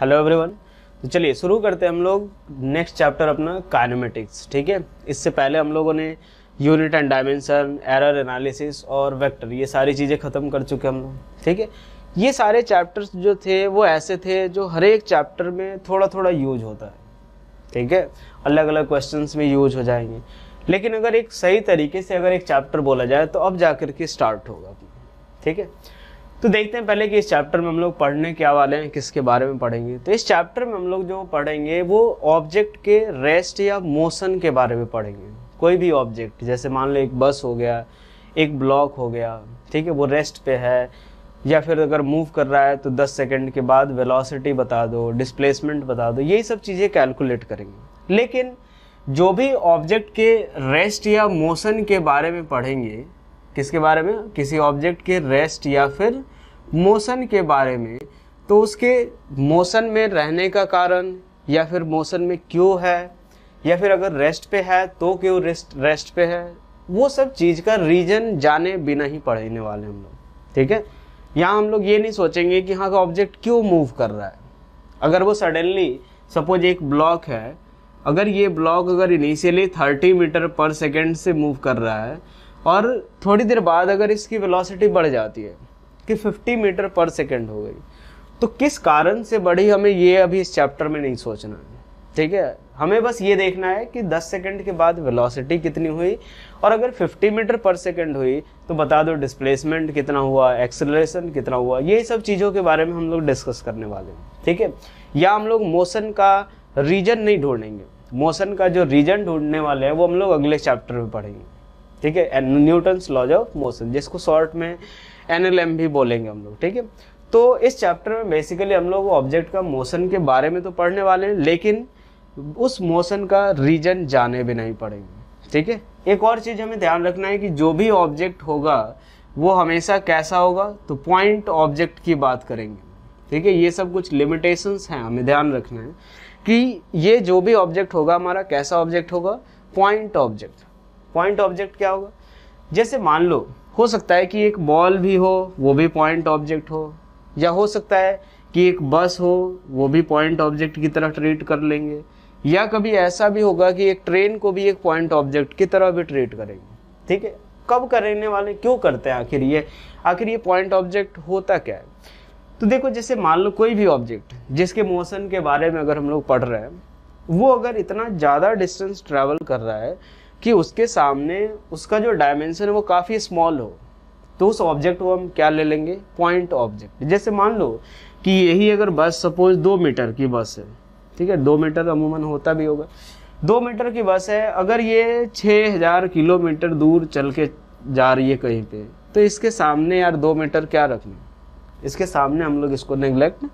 hello everyone तो चलिए शुरू करते हैं हम लोग नेक्स्ट चैप्टर अपना काइनमेटिक्स ठीक है इससे पहले हम लोगों ने unit and dimension error analysis और वेक्टर ये सारी चीज़ें ख़त्म कर चुके हम लोग ठीक है ये सारे चैप्टर्स जो थे वो ऐसे थे जो हर एक चैप्टर में थोड़ा थोड़ा यूज होता है ठीक है अलग अलग क्वेश्चन में यूज हो जाएंगे लेकिन अगर एक सही तरीके से अगर एक चैप्टर बोला जाए तो अब जा के स्टार्ट होगा ठीक है तो देखते हैं पहले कि इस चैप्टर में हम लोग पढ़ने क्या वाले हैं किसके बारे में पढ़ेंगे तो इस चैप्टर में हम लोग जो पढ़ेंगे वो ऑब्जेक्ट के रेस्ट या मोशन के बारे में पढ़ेंगे कोई भी ऑब्जेक्ट जैसे मान लो एक बस हो गया एक ब्लॉक हो गया ठीक है वो रेस्ट पे है या फिर अगर मूव कर रहा है तो 10 सेकंड के बाद वेलोसिटी बता दो डिस्प्लेसमेंट बता दो यही सब चीज़ें कैलकुलेट करेंगे लेकिन जो भी ऑब्जेक्ट के रेस्ट या मोशन के बारे में पढ़ेंगे किसके बारे में किसी ऑब्जेक्ट के रेस्ट या फिर मोशन के बारे में तो उसके मोशन में रहने का कारण या फिर मोशन में क्यों है या फिर अगर रेस्ट पे है तो क्यों रेस्ट रेस्ट पे है वो सब चीज़ का रीजन जाने बिना ही पढ़ने वाले हम लोग ठीक है यहाँ हम लोग ये नहीं सोचेंगे कि हाँ का ऑब्जेक्ट क्यों मूव कर रहा है अगर वो सडनली सपोज एक ब्लॉक है अगर ये ब्लॉक अगर initially thirty metre per second से मूव कर रहा है और थोड़ी देर बाद अगर इसकी वेलोसिटी बढ़ जाती है कि 50 मीटर पर सेकेंड हो गई तो किस कारण से बढ़ी हमें ये अभी इस चैप्टर में नहीं सोचना है ठीक है हमें बस ये देखना है कि 10 सेकंड के बाद वेलोसिटी कितनी हुई और अगर 50 मीटर पर सेकंड हुई तो बता दो डिस्प्लेसमेंट कितना हुआ एक्सेलरेशन कितना हुआ ये सब चीज़ों के बारे में हम लोग डिस्कस करने वाले हैं ठीक है या हम लोग मोशन का रीजन नहीं ढूंढेंगे मोशन का जो रीजन ढूंढने वाले हैं वो हम लोग अगले चैप्टर में पढ़ेंगे ठीक है न्यूटन्स लॉज ऑफ मोशन जिसको शॉर्ट में एन भी बोलेंगे हम लोग ठीक है तो इस चैप्टर में बेसिकली हम लोग ऑब्जेक्ट का मोशन के बारे में तो पढ़ने वाले हैं लेकिन उस मोशन का रीजन जाने भी नहीं पड़ेंगे ठीक है एक और चीज़ हमें ध्यान रखना है कि जो भी ऑब्जेक्ट होगा वो हमेशा कैसा होगा तो पॉइंट ऑब्जेक्ट की बात करेंगे ठीक है ये सब कुछ लिमिटेशंस हैं हमें ध्यान रखना है कि ये जो भी ऑब्जेक्ट होगा हमारा कैसा ऑब्जेक्ट होगा पॉइंट ऑब्जेक्ट पॉइंट ऑब्जेक्ट क्या होगा जैसे मान लो हो सकता है कि एक बॉल भी हो वो भी पॉइंट ऑब्जेक्ट हो या हो सकता है कि एक बस हो वो भी पॉइंट ऑब्जेक्ट की तरह ट्रीट कर लेंगे या कभी ऐसा भी होगा कि एक ट्रेन को भी एक पॉइंट ऑब्जेक्ट की तरह भी ट्रीट करेंगे ठीक है कब करने वाले क्यों करते हैं आखिर ये आखिर ये पॉइंट ऑब्जेक्ट होता क्या है तो देखो जैसे मान लो कोई भी ऑब्जेक्ट जिसके मोशन के बारे में अगर हम लोग पढ़ रहे हैं वो अगर इतना ज़्यादा डिस्टेंस ट्रैवल कर रहा है कि उसके सामने उसका जो डायमेंशन है वो काफ़ी स्मॉल हो तो उस ऑब्जेक्ट को हम क्या ले लेंगे पॉइंट ऑब्जेक्ट जैसे मान लो कि यही अगर बस सपोज दो मीटर की बस है ठीक है दो मीटर अमूमन होता भी होगा दो मीटर की बस है अगर ये छः हज़ार किलोमीटर दूर चल के जा रही है कहीं पे तो इसके सामने यार दो मीटर क्या रखना इसके सामने हम लोग इसको नेग्लेक्ट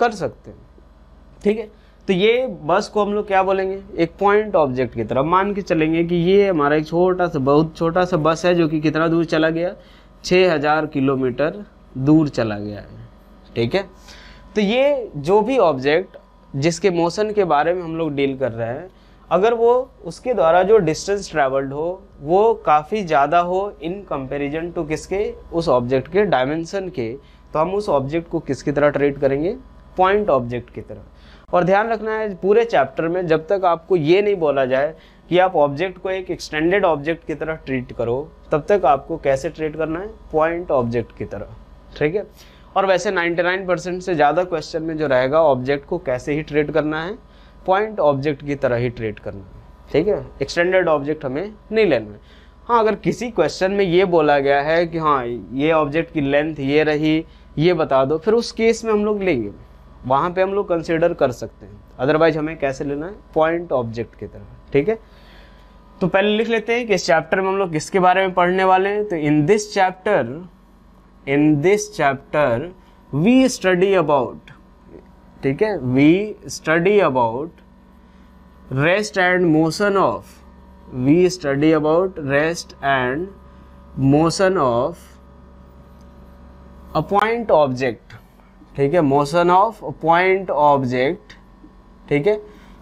कर सकते हैं ठीक है तो ये बस को हम लोग क्या बोलेंगे एक पॉइंट ऑब्जेक्ट की तरफ मान के चलेंगे कि ये हमारा एक छोटा सा बहुत छोटा सा बस है जो कि कितना दूर चला गया 6000 किलोमीटर दूर चला गया है ठीक है तो ये जो भी ऑब्जेक्ट जिसके मोशन के बारे में हम लोग डील कर रहे हैं अगर वो उसके द्वारा जो डिस्टेंस ट्रेवल्ड हो वो काफ़ी ज़्यादा हो इन कंपेरिजन टू किसके उस ऑब्जेक्ट के डायमेंसन के तो हम उस ऑब्जेक्ट को किसकी तरह ट्रीट करेंगे पॉइंट ऑब्जेक्ट की तरह और ध्यान रखना है पूरे चैप्टर में जब तक आपको ये नहीं बोला जाए कि आप ऑब्जेक्ट को एक एक्सटेंडेड ऑब्जेक्ट की तरह ट्रीट करो तब तक आपको कैसे ट्रीट करना है पॉइंट ऑब्जेक्ट की तरह ठीक है और वैसे 99% से ज़्यादा क्वेश्चन में जो रहेगा ऑब्जेक्ट को कैसे ही ट्रीट करना है पॉइंट ऑब्जेक्ट की तरह ही ट्रीट करना है ठीक है एक्सटेंडेड ऑब्जेक्ट हमें नहीं लेना है हाँ अगर किसी क्वेश्चन में ये बोला गया है कि हाँ ये ऑब्जेक्ट की लेंथ ये रही ये बता दो फिर उस केस में हम लोग लेंगे वहाँ पे हम लोग कंसिडर कर सकते हैं अदरवाइज हमें कैसे लेना है पॉइंट ऑब्जेक्ट की तरफ ठीक है तो पहले लिख लेते हैं कि इस चैप्टर में हम लोग किसके बारे में पढ़ने वाले हैं तो in this chapter in this chapter we study about ठीक है we study about rest and motion of we study about rest and motion of a point object ठीक है मोशन ऑफ पॉइंट ऑब्जेक्ट ठीक है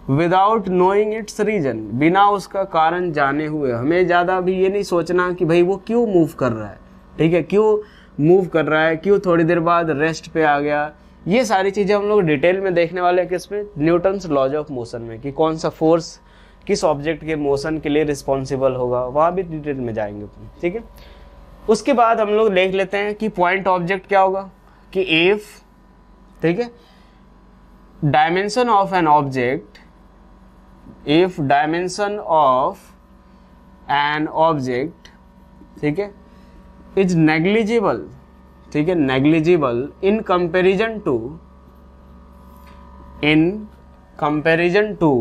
विदाउट नोइंग इट्स रीजन बिना उसका कारण जाने हुए हमें ज़्यादा भी ये नहीं सोचना कि भाई वो क्यों मूव कर रहा है ठीक है क्यों मूव कर रहा है क्यों थोड़ी देर बाद रेस्ट पे आ गया ये सारी चीज़ें हम लोग डिटेल में देखने वाले हैं किस में न्यूटन्स लॉज ऑफ मोशन में कि कौन सा फोर्स किस ऑब्जेक्ट के मोशन के लिए रिस्पॉन्सिबल होगा वहाँ भी डिटेल में जाएंगे ठीक है उसके बाद हम लोग देख लेते हैं कि पॉइंट ऑब्जेक्ट क्या होगा कि एफ़ ठीक है dimension of an object if dimension of an object ठीक है इज नेग्लिजिबल ठीक है negligible in comparison to in comparison to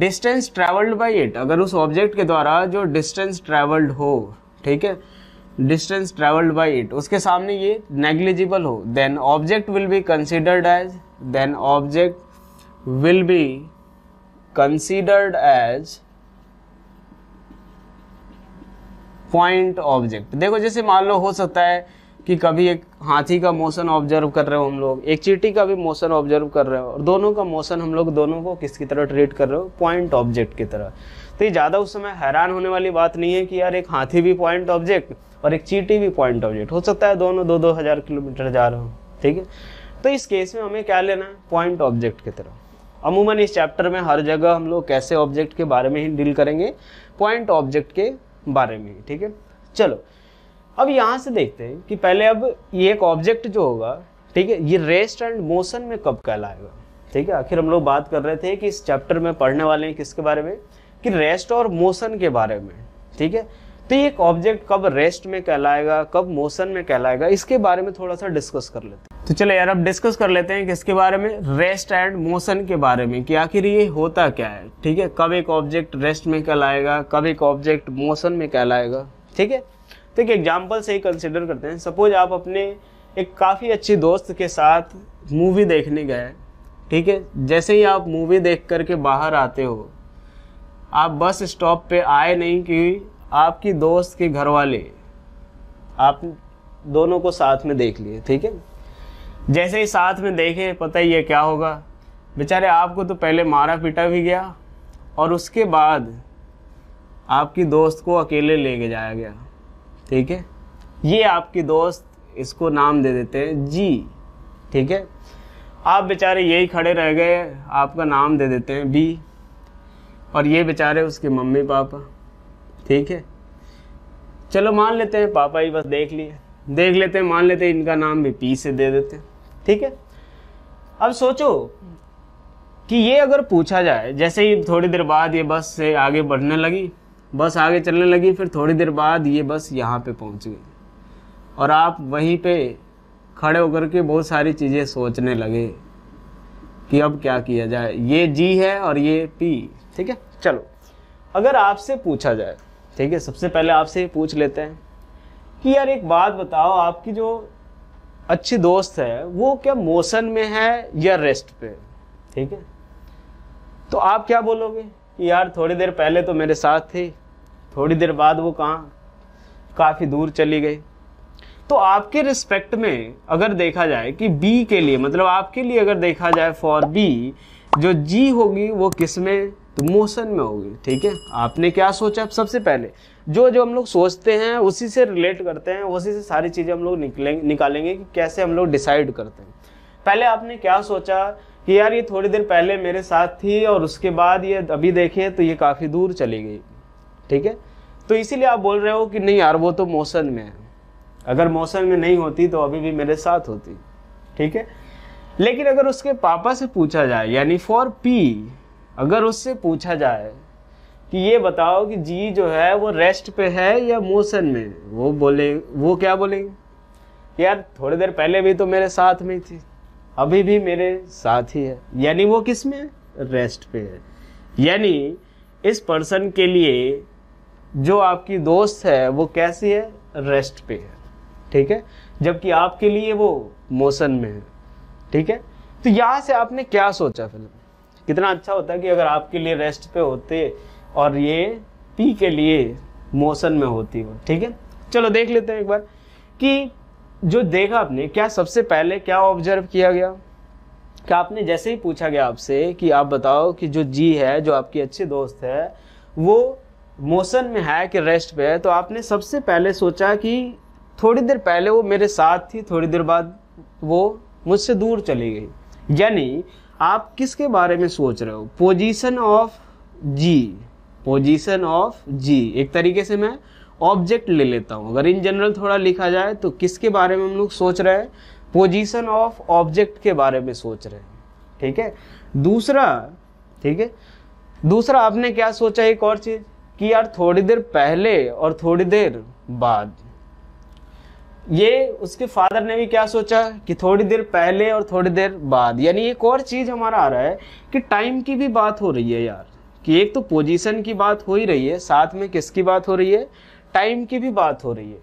distance travelled by it अगर उस ऑब्जेक्ट के द्वारा जो डिस्टेंस ट्रेवल्ड हो ठीक है डिस्टेंस ट्रेवल्ड बाई इट उसके सामने ये नेग्लिजिबल हो then object will be considered as then object will be considered as point object देखो जैसे मान लो हो सकता है कि कभी एक हाथी का मोशन ऑब्जर्व कर रहे हो हम लोग एक चीटी का भी मोशन ऑब्जर्व कर रहे हो और दोनों का मोशन हम लोग दोनों को किसकी तरह ट्रीट कर रहे हो पॉइंट ऑब्जेक्ट की तरह तो ये ज़्यादा उस समय हैरान होने वाली बात नहीं है कि यार एक हाथी भी पॉइंट ऑब्जेक्ट और एक चीटी भी पॉइंट ऑब्जेक्ट हो सकता है दोनों दो दो हज़ार किलोमीटर जा रहे हो ठीक है तो इस केस में हमें क्या लेना है पॉइंट ऑब्जेक्ट की तरफ अमूमन इस चैप्टर में हर जगह हम लोग कैसे ऑब्जेक्ट के बारे में ही डील करेंगे पॉइंट ऑब्जेक्ट के बारे में ही ठीक है चलो अब यहाँ से देखते हैं कि पहले अब ये एक ऑब्जेक्ट जो होगा ठीक है ये रेस्ट एंड मोशन में कब कहलाएगा ठीक है आखिर हम लोग बात कर रहे थे कि इस चैप्टर में पढ़ने वाले हैं किसके बारे में कि रेस्ट और मोशन के बारे में ठीक है तो ये एक ऑब्जेक्ट कब रेस्ट में कहलाएगा कब मोशन में कहलाएगा इसके बारे में थोड़ा सा डिस्कस कर लेते हैं तो चलो यार अब डिस्कस कर लेते हैं किसके बारे में रेस्ट एंड मोशन के बारे में कि आखिर ये होता क्या है ठीक है कब एक ऑब्जेक्ट रेस्ट में कहलाएगा कब एक ऑब्जेक्ट मोशन में कहलाएगा ठीक है तो एक एग्जाम्पल से ही कंसिडर करते हैं सपोज आप अपने एक काफ़ी अच्छे दोस्त के साथ मूवी देखने गए ठीक है जैसे ही आप मूवी देख करके बाहर आते हो आप बस स्टॉप पे आए नहीं कि आपकी दोस्त के घर वाले आप दोनों को साथ में देख लिए ठीक है जैसे ही साथ में देखे पता ही ये क्या होगा बेचारे आपको तो पहले मारा पीटा भी गया और उसके बाद आपकी दोस्त को अकेले लेके जाया गया ठीक है ये आपकी दोस्त इसको नाम दे देते हैं जी ठीक है आप बेचारे यही खड़े रह गए आपका नाम दे देते हैं बी और ये बेचारे उसके मम्मी पापा ठीक है चलो मान लेते हैं पापा ही बस देख लिए देख लेते हैं मान लेते हैं इनका नाम भी पी से दे देते हैं ठीक है अब सोचो कि ये अगर पूछा जाए जैसे ही थोड़ी देर बाद ये बस से आगे बढ़ने लगी बस आगे चलने लगी फिर थोड़ी देर बाद ये बस यहाँ पे पहुँच गई और आप वहीं पे खड़े होकर के बहुत सारी चीज़ें सोचने लगे कि अब क्या किया जाए ये जी है और ये पी ठीक है चलो अगर आपसे पूछा जाए ठीक है सबसे पहले आपसे पूछ लेते हैं कि यार एक बात बताओ आपकी जो अच्छी दोस्त है वो क्या मोशन में है या रेस्ट पे ठीक है तो आप क्या बोलोगे कि यार थोड़ी देर पहले तो मेरे साथ थी थोड़ी देर बाद वो कहाँ काफ़ी दूर चली गई तो आपके रिस्पेक्ट में अगर देखा जाए कि बी के लिए मतलब आपके लिए अगर देखा जाए फॉर बी जो जी होगी वो किस में तो मोशन में होगी ठीक है आपने क्या सोचा अब सबसे पहले जो जो हम लोग सोचते हैं उसी से रिलेट करते हैं उसी से सारी चीज़ें हम लोग निकलेंगे निकालेंगे कि कैसे हम लोग डिसाइड करते हैं पहले आपने क्या सोचा कि यार ये थोड़ी देर पहले मेरे साथ थी और उसके बाद ये अभी देखे तो ये काफ़ी दूर चली गई ठीक है तो इसीलिए आप बोल रहे हो कि नहीं यार वो तो मौसम में है अगर मौसम में नहीं होती तो अभी भी मेरे साथ होती ठीक है लेकिन अगर उसके पापा से पूछा जाए यानी फॉर पी अगर उससे पूछा जाए कि ये बताओ कि जी जो है वो रेस्ट पे है या मोशन में वो बोले वो क्या बोलेंगे यार थोड़ी देर पहले भी तो मेरे साथ में थी अभी भी मेरे साथ ही है यानी वो किस में रेस्ट पे है यानी इस पर्सन के लिए जो आपकी दोस्त है वो कैसी है रेस्ट पे है ठीक है जबकि आपके लिए वो मोशन में है ठीक है तो यहाँ से आपने क्या सोचा फिल्म कितना अच्छा होता है कि अगर आपके लिए रेस्ट पे होते और ये पी के लिए मोशन में होती हो ठीक है चलो देख लेते हैं एक बार कि जो देखा आपने क्या सबसे पहले क्या ऑब्जर्व किया गया क्या आपने जैसे ही पूछा गया आपसे कि आप बताओ कि जो जी है जो आपकी अच्छी दोस्त है वो मोशन में है कि रेस्ट पे है तो आपने सबसे पहले सोचा कि थोड़ी देर पहले वो मेरे साथ थी थोड़ी देर बाद वो मुझसे दूर चली गई यानी आप किसके बारे में सोच रहे हो position of G position of G एक तरीके से मैं ऑब्जेक्ट ले लेता हूँ अगर इन जनरल थोड़ा लिखा जाए तो किसके बारे में हम लोग सोच रहे हैं पोजीशन ऑफ ऑब्जेक्ट के बारे में सोच रहे हैं ठीक है दूसरा ठीक है दूसरा आपने क्या सोचा एक और चीज़ कि यार थोड़ी देर पहले और थोड़ी देर बाद ये उसके फादर ने भी क्या सोचा कि थोड़ी देर पहले और थोड़ी देर बाद यानी एक और चीज़ हमारा आ रहा है कि टाइम की भी बात हो रही है यार कि एक तो पोजीशन की बात हो ही रही है साथ में किसकी बात हो रही है टाइम की भी बात हो रही है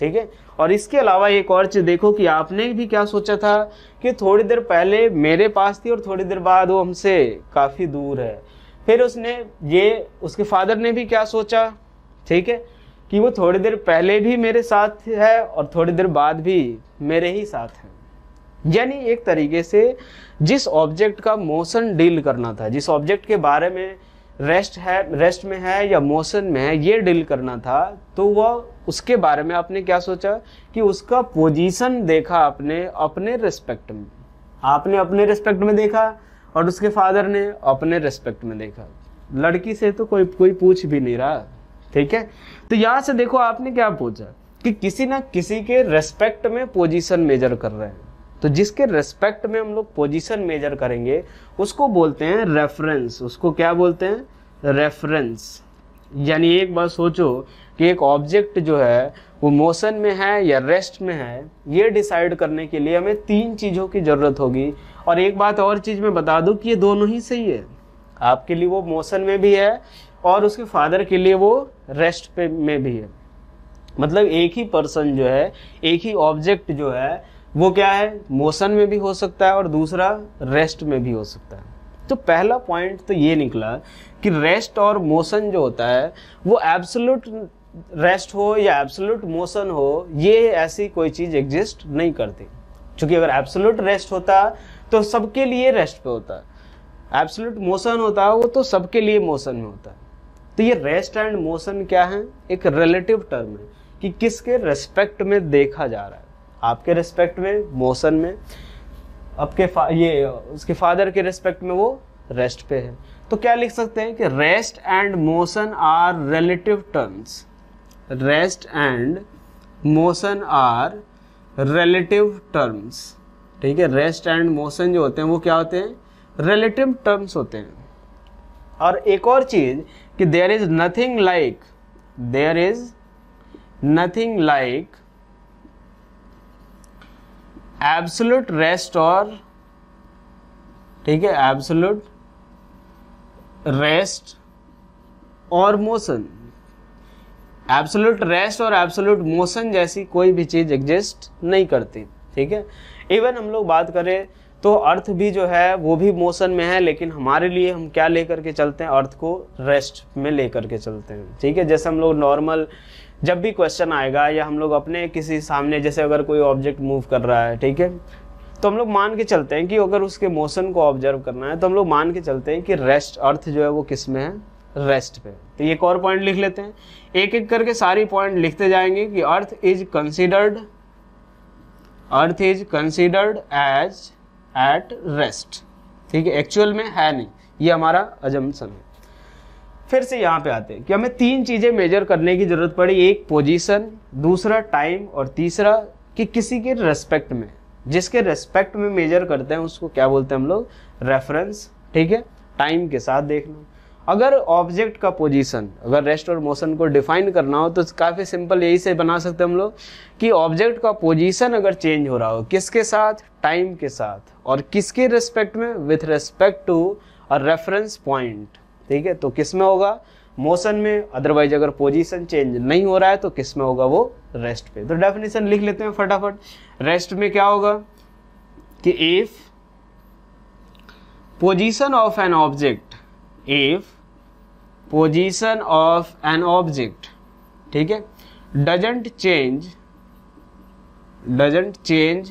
ठीक है और इसके अलावा एक और चीज़ देखो कि आपने भी क्या सोचा था कि थोड़ी देर पहले मेरे पास थी और थोड़ी देर बाद वो हमसे काफ़ी दूर है फिर उसने ये उसके फादर ने भी क्या सोचा ठीक है कि वो थोड़ी देर पहले भी मेरे साथ है और थोड़ी देर बाद भी मेरे ही साथ है यानी एक तरीके से जिस ऑब्जेक्ट का मोशन डील करना था जिस ऑब्जेक्ट के बारे में रेस्ट है रेस्ट में है या मोशन में है ये डील करना था तो वह उसके बारे में आपने क्या सोचा कि उसका पोजीशन देखा आपने अपने रिस्पेक्ट में आपने अपने रिस्पेक्ट में देखा और उसके फादर ने अपने रिस्पेक्ट में देखा लड़की से तो कोई कोई पूछ भी नहीं रहा ठीक है तो यहां से देखो आपने क्या पूछा कि किसी ना किसी के रेस्पेक्ट में पोजीशन मेजर कर रहे हैं तो जिसके रेस्पेक्ट में हम लोग पोजीशन मेजर करेंगे उसको बोलते हैं रेफरेंस उसको क्या बोलते हैं रेफरेंस यानी एक बार सोचो कि एक ऑब्जेक्ट जो है वो मोशन में है या रेस्ट में है ये डिसाइड करने के लिए हमें तीन चीज़ों की ज़रूरत होगी और एक बात और चीज़ मैं बता दूँ कि ये दोनों ही सही है आपके लिए वो मोशन में भी है और उसके फादर के लिए वो रेस्ट पे में भी है मतलब एक ही पर्सन जो है एक ही ऑब्जेक्ट जो है वो क्या है मोशन में भी हो सकता है और दूसरा रेस्ट में भी हो सकता है तो पहला पॉइंट तो ये निकला कि रेस्ट और मोशन जो होता है वो एब्सोल्यूट रेस्ट हो या एब्सोल्यूट मोशन हो ये ऐसी कोई चीज़ एग्जिस्ट नहीं करती क्योंकि अगर एब्सोल्यूट रेस्ट होता तो सबके लिए रेस्ट पे होता एब्सोल्यूट मोशन होता वो तो सबके लिए मोशन में होता तो ये रेस्ट एंड मोशन क्या है एक रिलेटिव टर्म है कि किसके रेस्पेक्ट में देखा जा रहा है आपके रेस्पेक्ट में मोशन में आपके ये उसके फादर के रेस्पेक्ट में वो रेस्ट पे है तो क्या लिख सकते हैं कि rest and motion are relative terms rest and motion are relative terms ठीक है रेस्ट एंड मोशन जो होते हैं वो क्या होते हैं रिलेटिव टर्म्स होते हैं और एक और चीज़ कि there is nothing like there is nothing like absolute rest और ठीक है एब्सोल्यूट रेस्ट और मोशन एब्सोल्यूट रेस्ट और एब्सोल्यूट मोशन जैसी कोई भी चीज़ एग्जिस्ट नहीं करती ठीक है इवन हम लोग बात करें तो अर्थ भी जो है वो भी मोशन में है लेकिन हमारे लिए हम क्या लेकर के चलते हैं अर्थ को रेस्ट में लेकर के चलते हैं ठीक है जैसे हम लोग नॉर्मल जब भी क्वेश्चन आएगा या हम लोग अपने किसी सामने जैसे अगर कोई ऑब्जेक्ट मूव कर रहा है ठीक है तो हम लोग मान के चलते हैं कि अगर उसके मोशन को ऑब्जर्व करना है तो हम लोग मान के चलते हैं कि रेस्ट अर्थ जो है वो किस में है रेस्ट पे तो एक और पॉइंट लिख लेते हैं एक एक करके सारी पॉइंट लिखते जाएंगे कि earth is considered earth is considered as at rest ठीक है एक्चुअल में है नहीं ये हमारा अजम्पन है फिर से यहाँ पे आते हैं कि हमें तीन चीज़ें मेजर करने की ज़रूरत पड़ी एक पोजीशन दूसरा टाइम और तीसरा कि किसी के रेस्पेक्ट में जिसके रेस्पेक्ट में मेजर करते हैं उसको क्या बोलते हैं हम लोग रेफरेंस ठीक है टाइम के साथ देखना अगर ऑब्जेक्ट का पोजीशन अगर रेस्ट और मोशन को डिफाइन करना हो तो काफ़ी सिंपल यही से बना सकते हम लोग कि ऑब्जेक्ट का पोजीशन अगर चेंज हो रहा हो किसके साथ टाइम के साथ और किसके रिस्पेक्ट में with respect to a reference point ठीक है तो किस में होगा मोशन में अदरवाइज अगर पोजीशन चेंज नहीं हो रहा है तो किस में होगा वो रेस्ट पे तो डेफिनेशन लिख लेते हैं फटाफट रेस्ट में क्या होगा कि if position of an object if position of an object ठीक है doesn't change doesn't change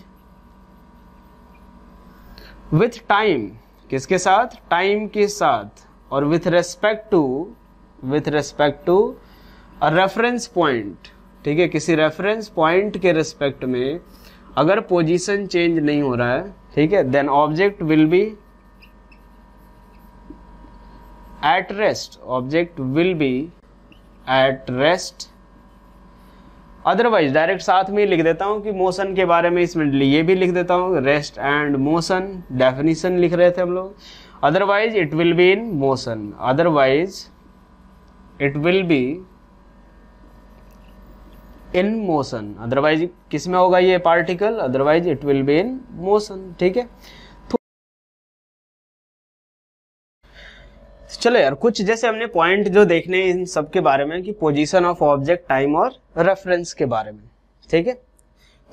with time किसके साथ टाइम के साथ और with respect to with respect to reference point ठीक है किसी रेफरेंस पॉइंट के रेस्पेक्ट में अगर पोजीशन चेंज नहीं हो रहा है ठीक है then object will be at rest object will be at rest otherwise direct साथ में लिख देता हूँ कि मोशन के बारे में इसमें ये भी लिख देता हूँ रेस्ट एंड मोशन डेफिनेशन लिख रहे थे हम लोग otherwise it will be in motion otherwise it will be in motion otherwise किस में होगा ये particle otherwise it will be in motion ठीक है चलो यार कुछ जैसे हमने पॉइंट जो देखने हैं इन सब के बारे में कि पोजीशन ऑफ ऑब्जेक्ट टाइम और रेफरेंस के बारे में ठीक है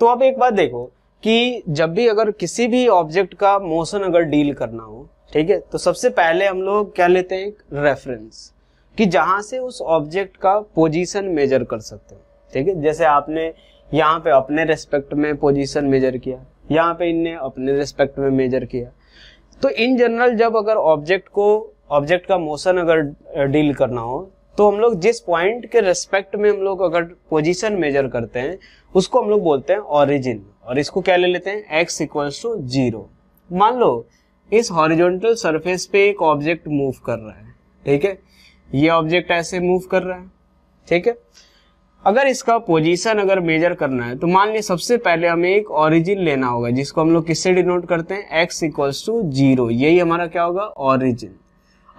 तो अब एक बात देखो कि जब भी अगर किसी भी ऑब्जेक्ट का मोशन अगर डील करना हो ठीक है तो सबसे पहले हम लोग क्या लेते हैं रेफरेंस कि जहां से उस ऑब्जेक्ट का पोजीशन मेजर कर सकते हैं ठीक है जैसे आपने यहाँ पे अपने रेस्पेक्ट में पोजीशन मेजर किया यहाँ पे इनने अपने रेस्पेक्ट में मेजर किया तो इन जनरल जब अगर ऑब्जेक्ट को ऑब्जेक्ट का मोशन अगर डील करना हो तो हम लोग जिस पॉइंट के रेस्पेक्ट में हम लोग अगर पोजीशन मेजर करते हैं उसको हम लोग बोलते हैं ओरिजिन और इसको क्या ले लेते हैं एक्स इक्वल्स टू जीरो मान लो इस हॉरिजॉन्टल सरफेस पे एक ऑब्जेक्ट मूव कर रहा है ठीक है ये ऑब्जेक्ट ऐसे मूव कर रहा है ठीक है अगर इसका पोजीशन अगर मेजर करना है तो मान लीजिए सबसे पहले हमें एक ओरिजिन लेना होगा जिसको हम लोग किससे डिनोट करते हैं एक्स इक्वल्स टू जीरो यही हमारा क्या होगा ओरिजिन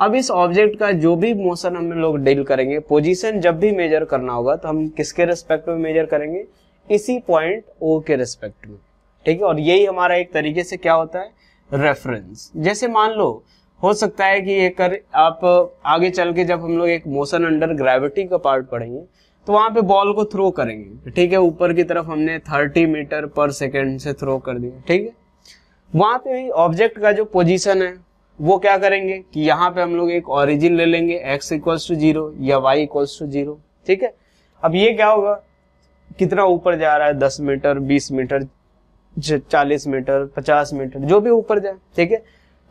अब इस ऑब्जेक्ट का जो भी मोशन हम लोग डील करेंगे पोजीशन जब भी मेजर करना होगा तो हम किसके रिस्पेक्ट में मेजर करेंगे इसी पॉइंट ओ के रिस्पेक्ट में ठीक है और यही हमारा एक तरीके से क्या होता है रेफरेंस जैसे मान लो हो सकता है कि ये कर आप आगे चल के जब हम लोग एक मोशन अंडर ग्रेविटी का पार्ट पढ़ेंगे तो वहां पे बॉल को थ्रो करेंगे ठीक है ऊपर की तरफ हमने 30 मीटर पर सेकेंड से थ्रो कर दिया ठीक है वहां पे ऑब्जेक्ट का जो पोजीशन है वो क्या करेंगे कि यहाँ पे हम लोग एक ऑरिजिन ले लेंगे एक्स इक्वल्स टू जीरो या वाई इक्वल्स टू जीरो ठीक है अब ये क्या होगा कितना ऊपर जा रहा है दस मीटर बीस मीटर चालीस मीटर पचास मीटर जो भी ऊपर जाए ठीक है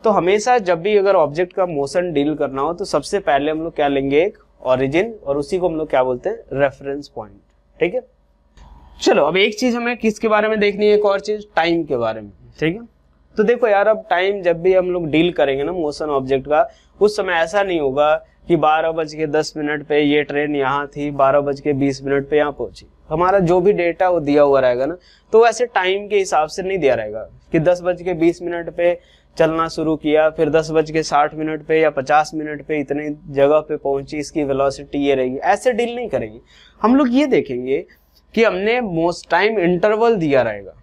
तो हमेशा जब भी अगर ऑब्जेक्ट का मोशन डील करना हो तो सबसे पहले हम लोग क्या लेंगे एक ऑरिजिन और उसी को हम लोग क्या बोलते हैं रेफरेंस पॉइंट ठीक है चलो अब एक चीज हमें किसके बारे में देखनी है एक और चीज टाइम के बारे में ठीक है तो देखो यार अब टाइम जब भी हम लोग डील करेंगे ना मोशन ऑब्जेक्ट का उस समय ऐसा नहीं होगा कि बारह बज के दस मिनट पे ये ट्रेन यहाँ थी बारह बज के बीस मिनट पे यहाँ पहुंची हमारा जो भी डेटा वो दिया हुआ रहेगा ना तो ऐसे टाइम के हिसाब से नहीं दिया रहेगा कि दस बज के बीस मिनट पे चलना शुरू किया फिर दस बज के साठ मिनट पे या पचास मिनट पे इतने जगह पे पहुंची इसकी वेलोसिटी ये रहेगी ऐसे डील नहीं करेगी हम लोग ये देखेंगे कि हमने मोस्ट टाइम इंटरवल दिया रहेगा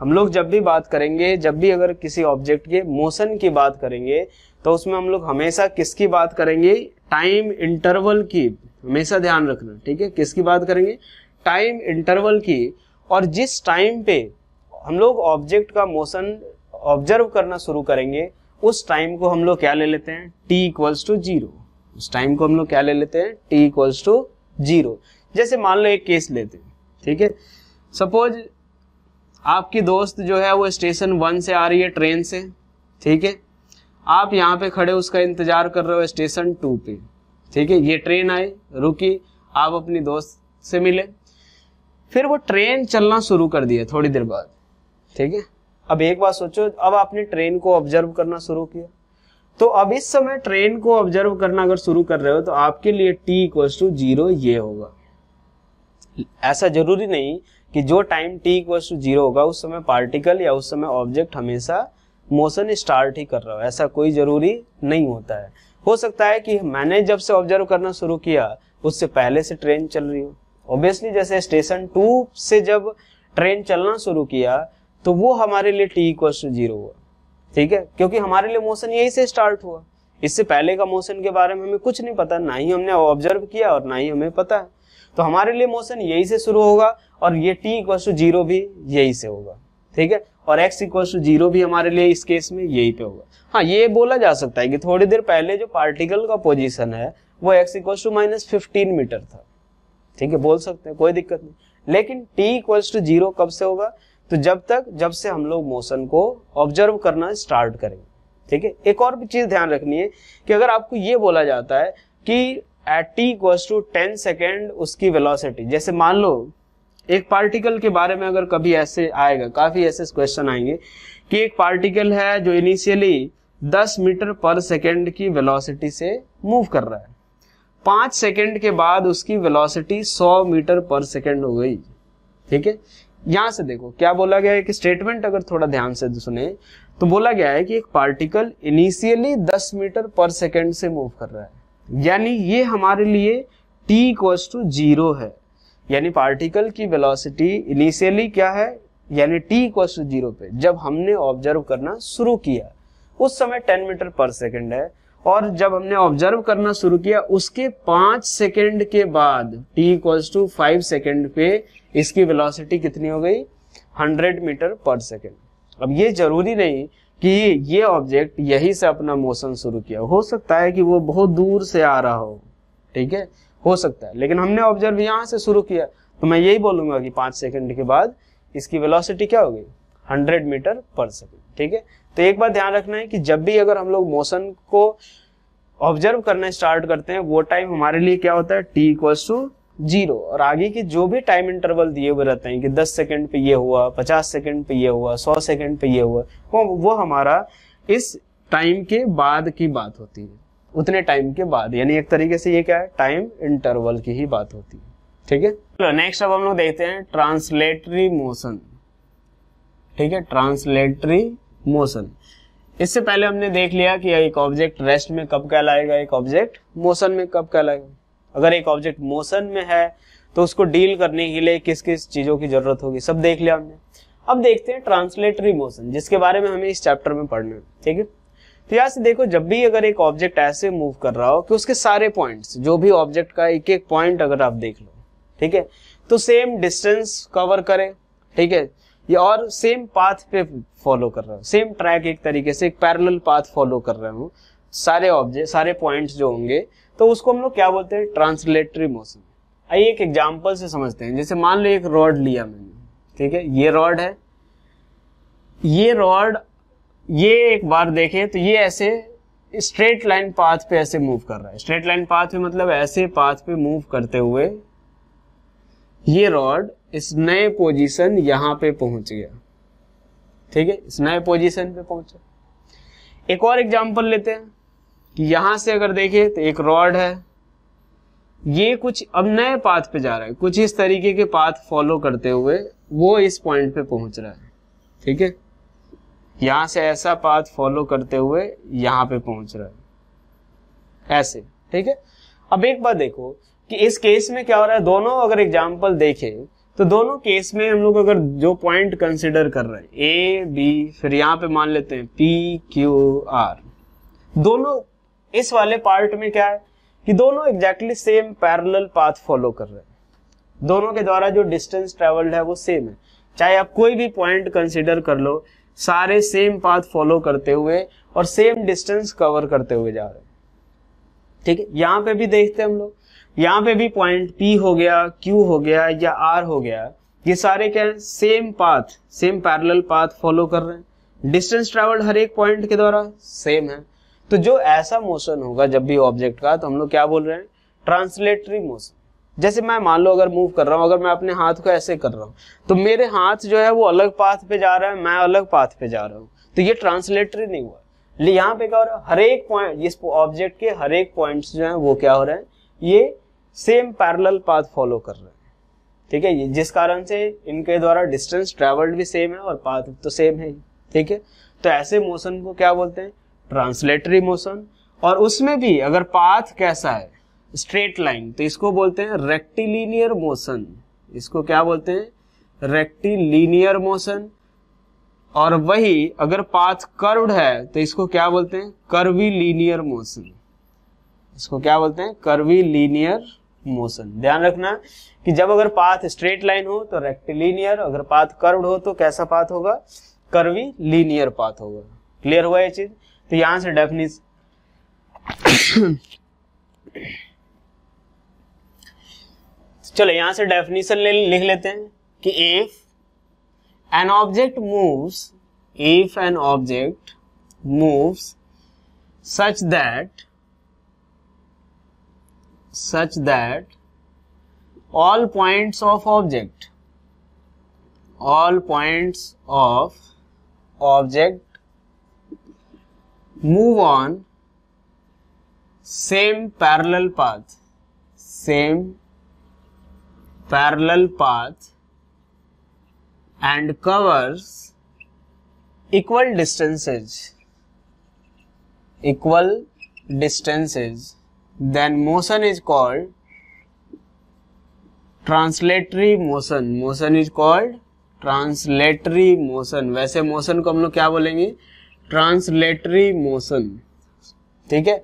हम लोग जब भी बात करेंगे जब भी अगर किसी ऑब्जेक्ट के मोशन की बात करेंगे तो उसमें हम लोग हमेशा किसकी बात करेंगे टाइम इंटरवल की हमेशा ध्यान रखना ठीक है किसकी बात करेंगे टाइम इंटरवल की और जिस टाइम पे हम लोग ऑब्जेक्ट का मोशन ऑब्जर्व करना शुरू करेंगे उस टाइम को हम लोग क्या ले लेते हैं टी इक्वल्स टू जीरो उस टाइम को हम लोग क्या ले लेते हैं टी इक्वल्स टू जीरो जैसे मान लो एक केस लेते हैं ठीक है सपोज आपकी दोस्त जो है वो स्टेशन वन से आ रही है ट्रेन से ठीक है आप यहाँ पे खड़े उसका इंतजार कर रहे हो स्टेशन टू पे ठीक है ये ट्रेन आई रुकी आप अपनी दोस्त से मिले फिर वो ट्रेन चलना शुरू कर दिया थोड़ी देर बाद ठीक है अब एक बार सोचो अब आपने ट्रेन को ऑब्जर्व करना शुरू किया तो अब इस समय ट्रेन को ऑब्जर्व करना अगर शुरू कर रहे हो तो आपके लिए टी इक्वल टू जीरो ये होगा ऐसा जरूरी नहीं कि जो time T equal to zero होगा उस समय पार्टिकल या उस समय ऑब्जेक्ट हमेशा मोशन स्टार्ट ही कर रहा हो ऐसा कोई जरूरी नहीं होता है हो सकता है कि मैंने जब से ऑब्जर्व करना शुरू किया उससे पहले से ट्रेन चल रही हो ऑब्वियसली जैसे स्टेशन टू से जब ट्रेन चलना शुरू किया तो वो हमारे लिए टी इक्वल टू जीरो हुआ ठीक है क्योंकि हमारे लिए मोशन यही से स्टार्ट हुआ इससे पहले का मोशन के बारे में हमें कुछ नहीं पता ना ही हमने ऑब्जर्व किया और ना ही हमें पता है तो हमारे लिए मोशन यही से शुरू होगा और ये टी इक्वल टू जीरो भी यही से होगा ठीक है और x इक्वल टू जीरो भी हमारे लिए इस केस में यही पे होगा हाँ ये बोला जा सकता है कि थोड़ी देर पहले जो पार्टिकल का पोजिशन है वो X equal to minus fifteen metre था ठीक है बोल सकते हैं कोई दिक्कत नहीं लेकिन टी इक्वल्स टू जीरो कब से होगा तो जब तक जब से हम लोग मोशन को ऑब्जर्व करना स्टार्ट करेंगे ठीक है एक और भी चीज ध्यान रखनी है कि अगर आपको ये बोला जाता है कि at T equals to ten second उसकी वेलोसिटी जैसे मान लो एक पार्टिकल के बारे में अगर कभी ऐसे आएगा काफी ऐसे क्वेश्चन आएंगे कि एक पार्टिकल है जो इनिशियली 10 मीटर पर सेकेंड की वेलोसिटी से मूव कर रहा है पांच सेकेंड के बाद उसकी वेलोसिटी 100 मीटर पर सेकेंड हो गई ठीक है यहां से देखो क्या बोला गया है कि स्टेटमेंट अगर थोड़ा ध्यान से सुने तो बोला गया है कि एक particle initially 10 metre per second से मूव कर रहा है यानी ये हमारे लिए t इक्वल्स टू जीरो है यानी पार्टिकल की वेलोसिटी इनिशियली क्या है यानी t इक्वल्स टू जीरो पे जब हमने ऑब्जर्व करना शुरू किया उस समय 10 मीटर पर सेकंड है और जब हमने ऑब्जर्व करना शुरू किया उसके पांच सेकेंड के बाद t equals to five second पे इसकी वेलोसिटी कितनी हो गई 100 मीटर पर सेकेंड अब ये जरूरी नहीं कि ये ऑब्जेक्ट यही से अपना मोशन शुरू किया हो सकता है कि वो बहुत दूर से आ रहा हो ठीक है हो सकता है लेकिन हमने ऑब्जर्व यहां से शुरू किया तो मैं यही बोलूंगा कि पांच सेकंड के बाद इसकी वेलोसिटी क्या होगी हंड्रेड मीटर पर सेकेंड ठीक है तो एक बात ध्यान रखना है कि जब भी अगर हम लोग मोशन को ऑब्जर्व करना स्टार्ट करते हैं वो टाइम हमारे लिए क्या होता है टी इक्वल्स टू जीरो और आगे के जो भी टाइम इंटरवल दिए हुए रहते हैं कि 10 सेकंड पे ये हुआ 50 सेकंड पे ये हुआ 100 सेकंड पे ये हुआ वो वो हमारा इस टाइम के बाद की बात होती है उतने टाइम के बाद यानी एक तरीके से ये क्या है टाइम इंटरवल की ही बात होती है ठीक है चलो नेक्स्ट अब हम लोग देखते हैं ट्रांसलेटरी मोशन ठीक है ट्रांसलेटरी मोशन इससे पहले हमने देख लिया कि एक ऑब्जेक्ट रेस्ट में कब कहलाएगा एक ऑब्जेक्ट मोशन में कब कहलाएगा अगर एक ऑब्जेक्ट मोशन में है तो उसको डील करने के लिए किस किस चीजों की जरूरत होगी सब देख लिया हमने अब देखते हैं ट्रांसलेटरी मोशन जिसके बारे में हमें इस चैप्टर में पढ़ना है ठीक है तो यहाँ से देखो जब भी अगर एक ऑब्जेक्ट ऐसे मूव कर रहा हो कि उसके सारे पॉइंट्स जो भी ऑब्जेक्ट का एक एक पॉइंट अगर आप देख लो ठीक है तो सेम डिस्टेंस कवर करे ठीक है ये और सेम पाथ पे फॉलो कर रहा हूँ सेम ट्रैक एक तरीके से एक पैरेलल पाथ फॉलो कर रहा हूँ सारे ऑब्जेक्ट सारे पॉइंट्स जो होंगे तो उसको हम लोग क्या बोलते हैं ट्रांसलेटरी मोशन आइए एक एग्जाम्पल से समझते हैं जैसे मान लो एक रॉड लिया मैंने ठीक है ये रॉड है ये रॉड ये एक बार देखें तो ये ऐसे स्ट्रेट लाइन पाथ पे ऐसे मूव कर रहा है स्ट्रेट लाइन पाथ पे मतलब ऐसे पाथ पे मूव करते हुए ये रॉड इस नए पोजीशन यहां पे पहुंच गया ठीक है इस नए पोजीशन पे पहुंचा एक और एग्जांपल लेते हैं यहां से अगर देखें तो एक रॉड है ये कुछ अब नए पाथ पे जा रहा है कुछ इस तरीके के पाथ फॉलो करते हुए वो इस पॉइंट पे पहुंच रहा है ठीक है यहां से ऐसा पाथ फॉलो करते हुए यहां पे पहुंच रहा है ऐसे ठीक है अब एक बार देखो कि इस केस में क्या हो रहा है दोनों अगर एग्जाम्पल देखें तो दोनों केस में हम लोग अगर जो पॉइंट कंसिडर कर रहे हैं ए बी फिर यहां पे मान लेते हैं पी क्यू आर दोनों इस वाले पार्ट में क्या है कि दोनों exactly same parallel path follow कर रहे हैं दोनों के द्वारा जो डिस्टेंस ट्रेवल्ड है वो सेम है चाहे आप कोई भी पॉइंट कंसिडर कर लो सारे सेम पाथ फॉलो करते हुए और सेम डिस्टेंस कवर करते हुए जा रहे हैं ठीक है यहाँ पे भी देखते हैं हम लोग यहाँ पे भी पॉइंट P हो गया Q हो गया या R हो गया ये सारे क्या है same path same parallel path follow कर रहे हैं डिस्टेंस ट्रेवल्ड हर एक पॉइंट के द्वारा सेम है तो जो ऐसा मोशन होगा जब भी ऑब्जेक्ट का तो हम लोग क्या बोल रहे हैं ट्रांसलेटरी मोशन जैसे मैं मान लो अगर मूव कर रहा हूँ अगर मैं अपने हाथ को ऐसे कर रहा हूँ तो मेरे हाथ जो है वो अलग पाथ पे जा रहा है मैं अलग पाथ पे जा रहा हूँ तो ये ट्रांसलेटरी नहीं हुआ यहाँ पे क्या हो रहा है हर एक पॉइंट इस ऑब्जेक्ट के हर एक पॉइंट जो है वो क्या हो रहे हैं ये सेम पैरल पाथ फॉलो कर रहे हैं ठीक है जिस कारण से इनके द्वारा डिस्टेंस ट्रेवल्ड भी सेम है और पाथ तो सेम है ठीक है तो ऐसे मोशन को क्या बोलते हैं ट्रांसलेटरी मोशन और उसमें भी अगर पाथ कैसा है स्ट्रेट लाइन तो इसको बोलते हैं रेक्टिलीनियर मोशन इसको क्या बोलते हैं रेक्टिलीनियर मोशन और वही अगर पाथ कर्व्ड है तो इसको क्या बोलते हैं कर्वी लीनियर मोशन इसको क्या बोलते हैं कर्वी लीनियर मोशन ध्यान रखना कि जब अगर पाथ स्ट्रेट लाइन हो तो रेक्टिलीनियर अगर पाथ कर्व्ड हो तो कैसा पाथ होगा कर्वी लीनियर पाथ होगा क्लियर हुआ ये चीज तो यहां से डेफिनिस चलो यहां से डेफिनेशन ले, लिख लेते हैं कि if an object moves if an object moves such that such that all points of object all points of object move on same parallel path same parallel path and covers equal distances equal distances then motion is called translatory motion motion is called translatory motion वैसे motion को हम लोग क्या बोलेंगे translatory motion ठीक है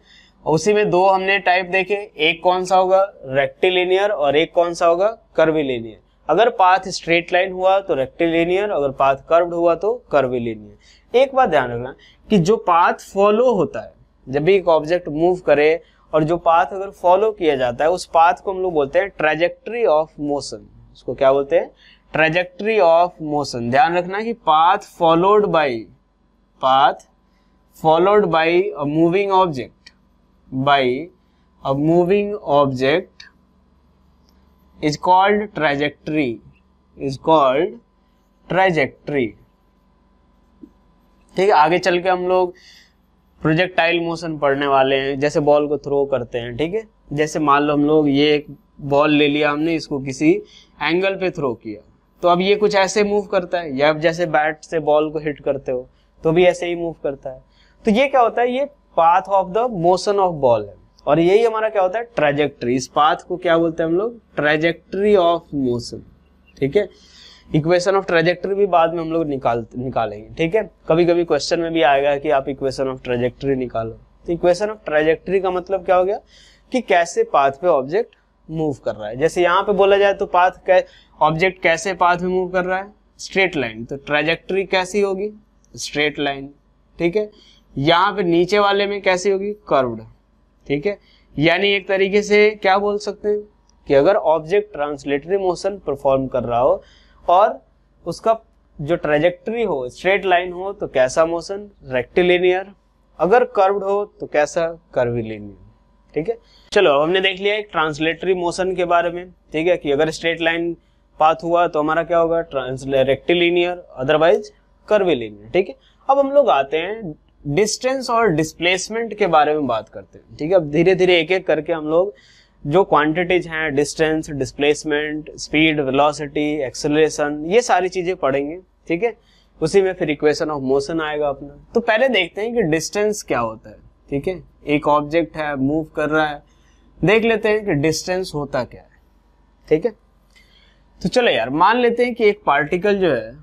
उसी में दो हमने टाइप देखे एक कौन सा होगा रेक्टिलिनियर और एक कौन सा होगा कर्विलिनियर अगर पाथ स्ट्रेट लाइन हुआ तो रेक्टिलिनियर अगर पाथ कर्व्ड हुआ तो कर्विलिनियर एक बात ध्यान रखना कि जो पाथ फॉलो होता है जब भी एक ऑब्जेक्ट मूव करे और जो पाथ अगर फॉलो किया जाता है उस पाथ को हम लोग बोलते हैं ट्रेजेक्ट्री ऑफ मोशन उसको क्या बोलते हैं ट्रेजेक्ट्री ऑफ मोशन ध्यान रखना कि path followed by path followed by a moving object by a moving object is called trajectory is called trajectory ठीक है आगे चल के हम लोग प्रोजेक्टाइल मोशन पढ़ने वाले हैं जैसे बॉल को थ्रो करते हैं ठीक है जैसे मान लो हम लोग ये एक बॉल ले लिया हमने इसको किसी एंगल पे थ्रो किया तो अब ये कुछ ऐसे मूव करता है या अब जैसे बैट से बॉल को हिट करते हो तो भी ऐसे ही मूव करता है तो ये क्या होता है ये path of the motion of ball है और यही हमारा क्या होता है ट्रेजेक्ट्री इस पाथ को क्या बोलते हैं हम लोग ट्रेजेक्ट्री ऑफ मोशन ठीक है इक्वेशन ऑफ ट्रेजेक्ट्री भी बाद में हम लोग निकाल निकालेंगे ठीक है कभी कभी क्वेश्चन में भी आएगा कि आप इक्वेशन ऑफ ट्रेजेक्ट्री निकालो तो इक्वेशन ऑफ ट्रेजेक्ट्री का मतलब क्या हो गया कि कैसे पाथ पे ऑब्जेक्ट मूव कर रहा है जैसे यहाँ पे बोला जाए तो पाथ ऑब्जेक्ट कैसे पाथ में मूव कर रहा है स्ट्रेट लाइन तो ट्रेजेक्ट्री कैसी होगी स्ट्रेट लाइन ठीक है यहाँ पे नीचे वाले में कैसी होगी कर्वड ठीक है यानी एक तरीके से क्या बोल सकते हैं कि अगर ऑब्जेक्ट ट्रांसलेटरी मोशन परफॉर्म कर रहा हो और उसका जो ट्रेजेक्ट्री हो स्ट्रेट लाइन हो तो कैसा मोशन रेक्टिलिनियर अगर कर्व्ड हो तो कैसा कर्विलिनियर ठीक है चलो अब हमने देख लिया एक ट्रांसलेटरी मोशन के बारे में ठीक है कि अगर स्ट्रेट लाइन पाथ हुआ तो हमारा क्या होगा ट्रांसले रेक्टिलिनियर अदरवाइज कर्वे ठीक है अब हम लोग आते हैं डिस्टेंस और डिस्प्लेसमेंट के बारे में बात करते हैं ठीक है अब धीरे धीरे एक एक करके हम लोग जो क्वांटिटीज हैं distance displacement speed velocity acceleration ये सारी चीजें पढ़ेंगे ठीक है उसी में फिर इक्वेशन ऑफ मोशन आएगा अपना तो पहले देखते हैं कि डिस्टेंस क्या होता है ठीक है एक ऑब्जेक्ट है मूव कर रहा है देख लेते हैं कि डिस्टेंस होता क्या है ठीक है तो चलो यार मान लेते हैं कि एक पार्टिकल जो है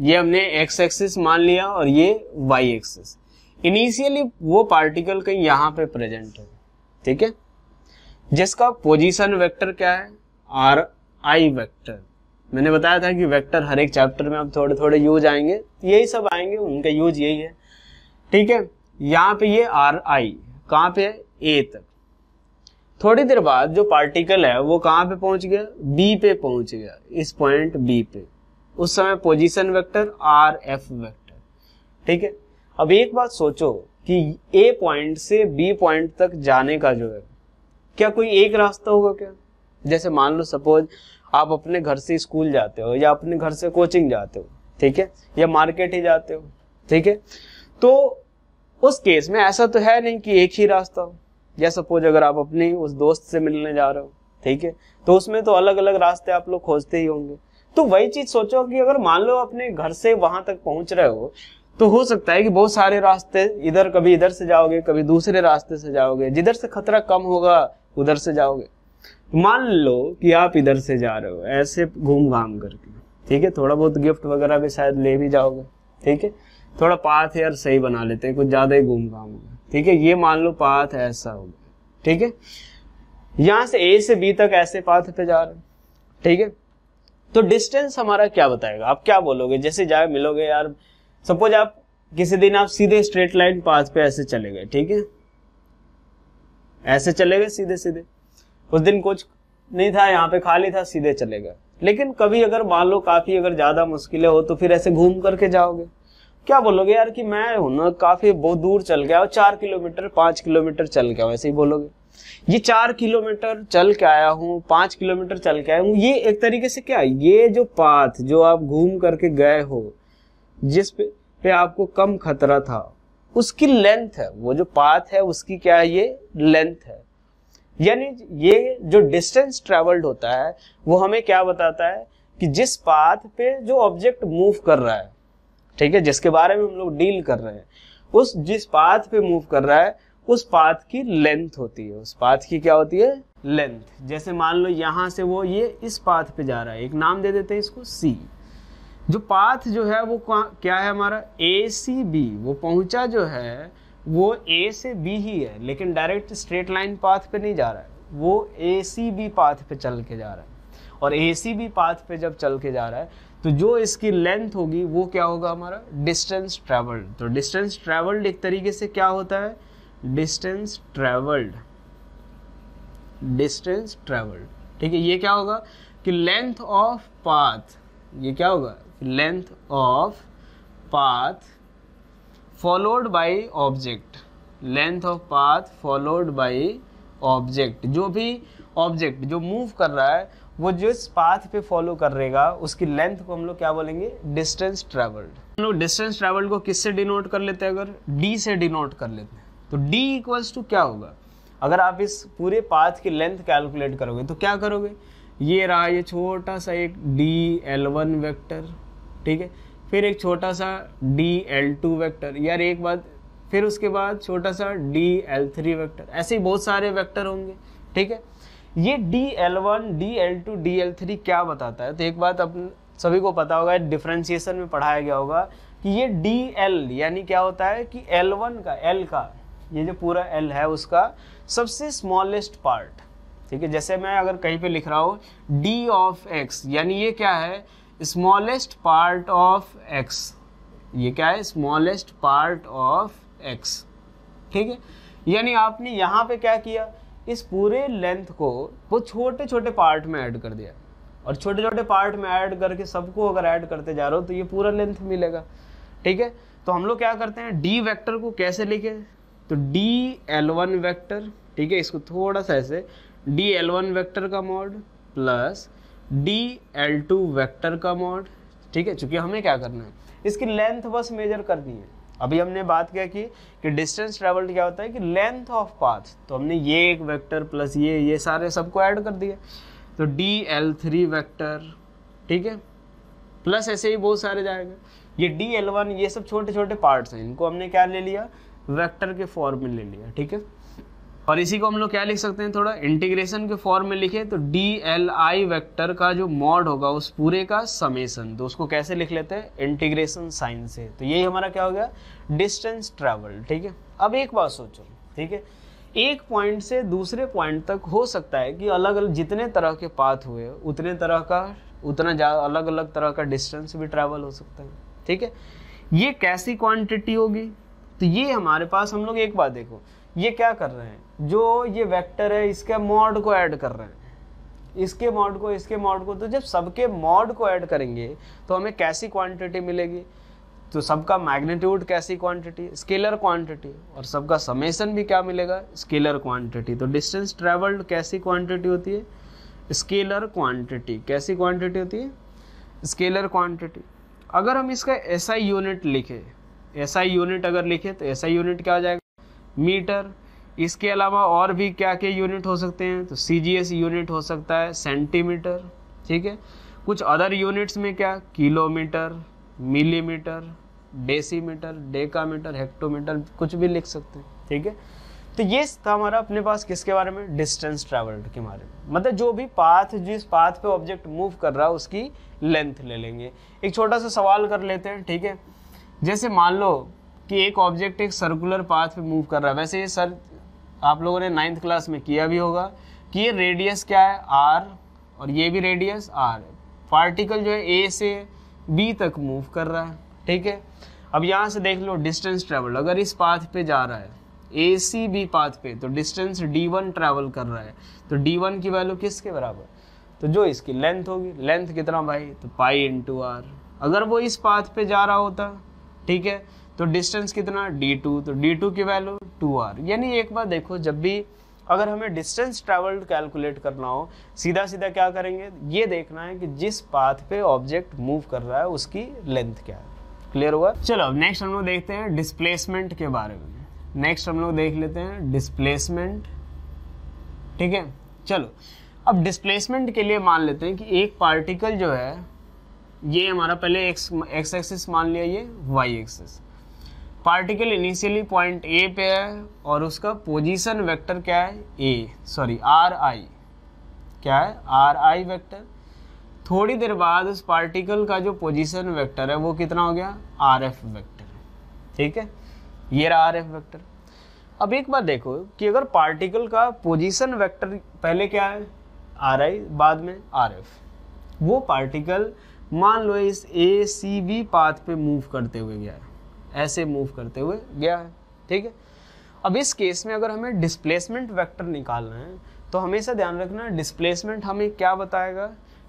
ये हमने एक्स एक्सिस मान लिया और ये वाई एक्सिस इनिशियली वो पार्टिकल कहीं यहां पे प्रेजेंट है ठीक है जिसका पोजीशन वेक्टर क्या है आर आई वेक्टर मैंने बताया था कि वेक्टर हर एक चैप्टर में अब थोड़े थोड़े यूज आएंगे यही सब आएंगे उनका यूज यही है ठीक है यहाँ पे ये आर आई कहाँ पे है ए तक थोड़ी देर बाद जो पार्टिकल है वो कहाँ पे पहुंच गया बी पे पहुंच गया इस पॉइंट बी पे उस समय position vector R F vector ठीक है अब एक बात सोचो कि ए पॉइंट से बी पॉइंट तक जाने का जो है क्या कोई एक रास्ता होगा क्या जैसे मान लो सपोज आप अपने घर से स्कूल जाते हो या अपने घर से कोचिंग जाते हो ठीक है या मार्केट ही जाते हो ठीक है तो उस केस में ऐसा तो है नहीं कि एक ही रास्ता हो या सपोज अगर आप अपने उस दोस्त से मिलने जा रहे हो ठीक है तो उसमें तो अलग अलग रास्ते आप लोग खोजते ही होंगे तो वही चीज सोचो कि अगर मान लो अपने घर से वहां तक पहुंच रहे हो तो हो सकता है कि बहुत सारे रास्ते इधर कभी इधर से जाओगे कभी दूसरे रास्ते से जाओगे जिधर से खतरा कम होगा उधर से जाओगे मान लो कि आप इधर से जा रहे हो ऐसे घूम घाम करके ठीक है थोड़ा बहुत गिफ्ट वगैरह भी शायद ले भी जाओगे ठीक है थोड़ा पाथ यार सही बना लेते हैं कुछ ज्यादा ही घूम घाम होगा ठीक है ये मान लो पाथ ऐसा होगा ठीक है यहां से ए से बी तक ऐसे पाथ पे जा रहे हो ठीक है तो डिस्टेंस हमारा क्या बताएगा आप क्या बोलोगे जैसे जाए मिलोगे यार सपोज आप किसी दिन आप सीधे स्ट्रेट लाइन पाथ पे ऐसे चले गए ठीक है ऐसे चले गए सीधे सीधे उस दिन कुछ नहीं था यहाँ पे खाली था सीधे चले गए लेकिन कभी अगर मान लो काफी अगर ज्यादा मुश्किलें हो तो फिर ऐसे घूम करके जाओगे क्या बोलोगे यार कि मैं हूं ना काफी बहुत दूर चल गया और चार किलोमीटर पांच किलोमीटर चल गया ऐसे ही बोलोगे ये चार किलोमीटर चल के आया हूँ पांच किलोमीटर चल के आया हूँ ये एक तरीके से क्या ये जो पाथ जो आप घूम करके गए हो जिस पे, पे आपको कम खतरा था उसकी लेंथ है वो जो पाथ है उसकी क्या है ये लेंथ है यानी ये जो डिस्टेंस ट्रेवल्ड होता है वो हमें क्या बताता है कि जिस पाथ पे जो ऑब्जेक्ट मूव कर रहा है ठीक है जिसके बारे में हम लोग डील कर रहे हैं उस जिस पाथ पे मूव कर रहा है उस पाथ की लेंथ होती है उस पाथ की क्या होती है लेंथ जैसे मान लो यहाँ से वो ये इस पाथ पे जा रहा है एक नाम दे देते हैं इसको सी जो पाथ जो है वो क्या है हमारा ए सी बी वो पहुँचा जो है वो ए से बी ही है लेकिन डायरेक्ट स्ट्रेट लाइन पाथ पे नहीं जा रहा है वो ए सी बी पाथ पे चल के जा रहा है और ए सी बी पाथ पे जब चल के जा रहा है तो जो इसकी लेंथ होगी वो क्या होगा हमारा डिस्टेंस ट्रैवल्ड तो डिस्टेंस ट्रैवल्ड एक तरीके से क्या होता है डिस्टेंस ट्रेवल्ड डिस्टेंस ट्रेवल्ड ठीक है ये क्या होगा कि लेंथ ऑफ पाथ ये क्या होगा length of path followed by object length of path followed by object जो भी ऑब्जेक्ट जो मूव कर रहा है वो जिस पाथ पे फॉलो कर रहेगा उसकी लेंथ को हम लोग क्या बोलेंगे डिस्टेंस ट्रेवल्ड हम लोग डिस्टेंस ट्रेवल्ड को किससे डिनोट कर लेते हैं अगर डी से डिनोट कर लेते हैं तो d इक्वल्स टू क्या होगा अगर आप इस पूरे पाथ की लेंथ कैलकुलेट करोगे तो क्या करोगे ये रहा ये छोटा सा एक डी एल वन वैक्टर ठीक है फिर एक छोटा सा डी एल टू वैक्टर यार एक बात फिर उसके बाद छोटा सा डी एल थ्री वैक्टर ऐसे ही बहुत सारे वैक्टर होंगे ठीक है ये d l one d l two d l three क्या बताता है तो एक बात अपन सभी को पता होगा डिफ्रेंसिएशन में पढ़ाया गया होगा कि ये डी एल यानी क्या होता है कि एल वन का एल का ये जो पूरा एल है उसका सबसे स्मॉलेस्ट पार्ट ठीक है जैसे मैं अगर कहीं पे लिख रहा हूँ डी ऑफ एक्स यानी ये क्या है स्मॉलेस्ट पार्ट ऑफ एक्स ये क्या है स्मॉलेस्ट पार्ट ऑफ एक्स ठीक है यानी आपने यहाँ पे क्या किया इस पूरे लेंथ को वो छोटे छोटे पार्ट में ऐड कर दिया और छोटे छोटे पार्ट में ऐड करके सबको अगर ऐड करते जा रहे हो तो ये पूरा लेंथ मिलेगा ठीक है तो हम लोग क्या करते हैं डी वेक्टर को कैसे लिखे तो डी एल वन वैक्टर ठीक है इसको थोड़ा सा ऐसे डी एल वन वैक्टर का mod plus d l two vector का मॉड ठीक है चूंकि हमें क्या करना है इसकी लेंथ बस मेजर करनी है अभी हमने बात क्या की कि डिस्टेंस ट्रेवल्ड क्या होता है कि लेंथ ऑफ पाथ तो हमने ये एक वेक्टर प्लस ये ये सारे सबको ऐड कर दिया तो डी एल थ्री वैक्टर ठीक है प्लस ऐसे ही बहुत सारे जाएगा ये डी एल वन ये सब छोटे छोटे पार्ट्स हैं इनको हमने क्या ले लिया वेक्टर के फॉर्म में ले लिया ठीक है और इसी को हम लोग क्या लिख सकते हैं थोड़ा इंटीग्रेशन के फॉर्म में लिखे तो डी एल आई वैक्टर का जो मॉड होगा उस पूरे का समेसन तो उसको कैसे लिख लेते हैं इंटीग्रेशन साइन से तो यही हमारा क्या हो गया डिस्टेंस ट्रैवल ठीक है अब एक बात सोचो ठीक है एक पॉइंट से दूसरे पॉइंट तक हो सकता है कि अलग अलग जितने तरह के पाथ हुए उतने तरह का उतना ज़्यादा अलग अलग तरह का डिस्टेंस भी ट्रैवल हो सकता है ठीक है ये कैसी क्वांटिटी होगी तो ये हमारे पास हम लोग एक बार देखो ये क्या कर रहे हैं जो ये वेक्टर है इसके मॉड को ऐड कर रहे हैं इसके मॉड को इसके मॉड को तो जब सबके मॉड को ऐड करेंगे तो हमें कैसी क्वांटिटी मिलेगी तो सबका मैग्नीट्यूड कैसी क्वांटिटी स्केलर क्वांटिटी और सबका समेसन भी क्या मिलेगा स्केलर क्वांटिटी तो डिस्टेंस ट्रेवल्ड कैसी क्वांटिटी होती है स्केलर क्वांटिटी कैसी क्वांटिटी होती है स्केलर क्वांटिटी अगर हम इसका ऐसा यूनिट लिखें ऐसा ही यूनिट अगर लिखे तो ऐसा ही यूनिट क्या हो जाएगा मीटर इसके अलावा और भी क्या क्या यूनिट हो सकते हैं तो सी जी एस यूनिट हो सकता है सेंटीमीटर ठीक है कुछ अदर यूनिट्स में क्या kilometre millimetre decimetre decametre hectometre कुछ भी लिख सकते हैं ठीक है तो ये था हमारा अपने पास किसके बारे में डिस्टेंस ट्रैवल्ड के बारे में मतलब जो भी पाथ जिस पाथ पे ऑब्जेक्ट मूव कर रहा है उसकी लेंथ ले लेंगे एक छोटा सा सवाल कर लेते हैं ठीक है जैसे मान लो कि एक ऑब्जेक्ट एक सर्कुलर पाथ पे मूव कर रहा है वैसे ये सर आप लोगों ने नाइन्थ क्लास में किया भी होगा कि ये रेडियस क्या है आर और ये भी रेडियस आर पार्टिकल जो है ए से बी तक मूव कर रहा है ठीक है अब यहाँ से देख लो डिस्टेंस ट्रेवल अगर इस पाथ पे जा रहा है ए सी बी पाथ पे तो डिस्टेंस डी वन ट्रैवल कर रहा है तो डी वन की वैल्यू किसके बराबर तो जो इसकी लेंथ होगी लेंथ कितना भाई तो पाई इंटू आर अगर वो इस पाथ पे जा रहा होता ठीक है तो डिस्टेंस कितना डी टू तो डी टू की वैल्यू टू आर यानी एक बार देखो जब भी अगर हमें डिस्टेंस ट्रेवल्ड कैलकुलेट करना हो सीधा सीधा क्या करेंगे ये देखना है कि जिस पाथ पे ऑब्जेक्ट मूव कर रहा है उसकी लेंथ क्या है क्लियर हुआ चलो अब नेक्स्ट हम लोग देखते हैं डिस्प्लेसमेंट के बारे में नेक्स्ट हम लोग देख लेते हैं डिस्प्लेसमेंट ठीक है चलो अब डिस्प्लेसमेंट के लिए मान लेते हैं कि एक पार्टिकल जो है ये हमारा पहले एक्स एक्स एक्सिस मान लिया ये Y axis particle initially point A पे है और उसका पोजीशन वेक्टर क्या है ए सॉरी आर आई क्या है आर आई वैक्टर थोड़ी देर बाद उस पार्टिकल का जो पोजीशन वेक्टर है वो कितना हो गया आर एफ वैक्टर ठीक है ये रहा आर एफ वैक्टर अब एक बार देखो कि अगर पार्टिकल का पोजीशन वेक्टर पहले क्या है आर आई बाद में आर एफ वो पार्टिकल मान लो इस ए सी बी पाथ पे मूव करते हुए गया है ऐसे मूव करते हुए गया है ठीक है अब इस केस में अगर हमें डिस्प्लेसमेंट वेक्टर निकालना है तो हमेशा ध्यान रखना डिस्प्लेसमेंट हमें क्या बताएगा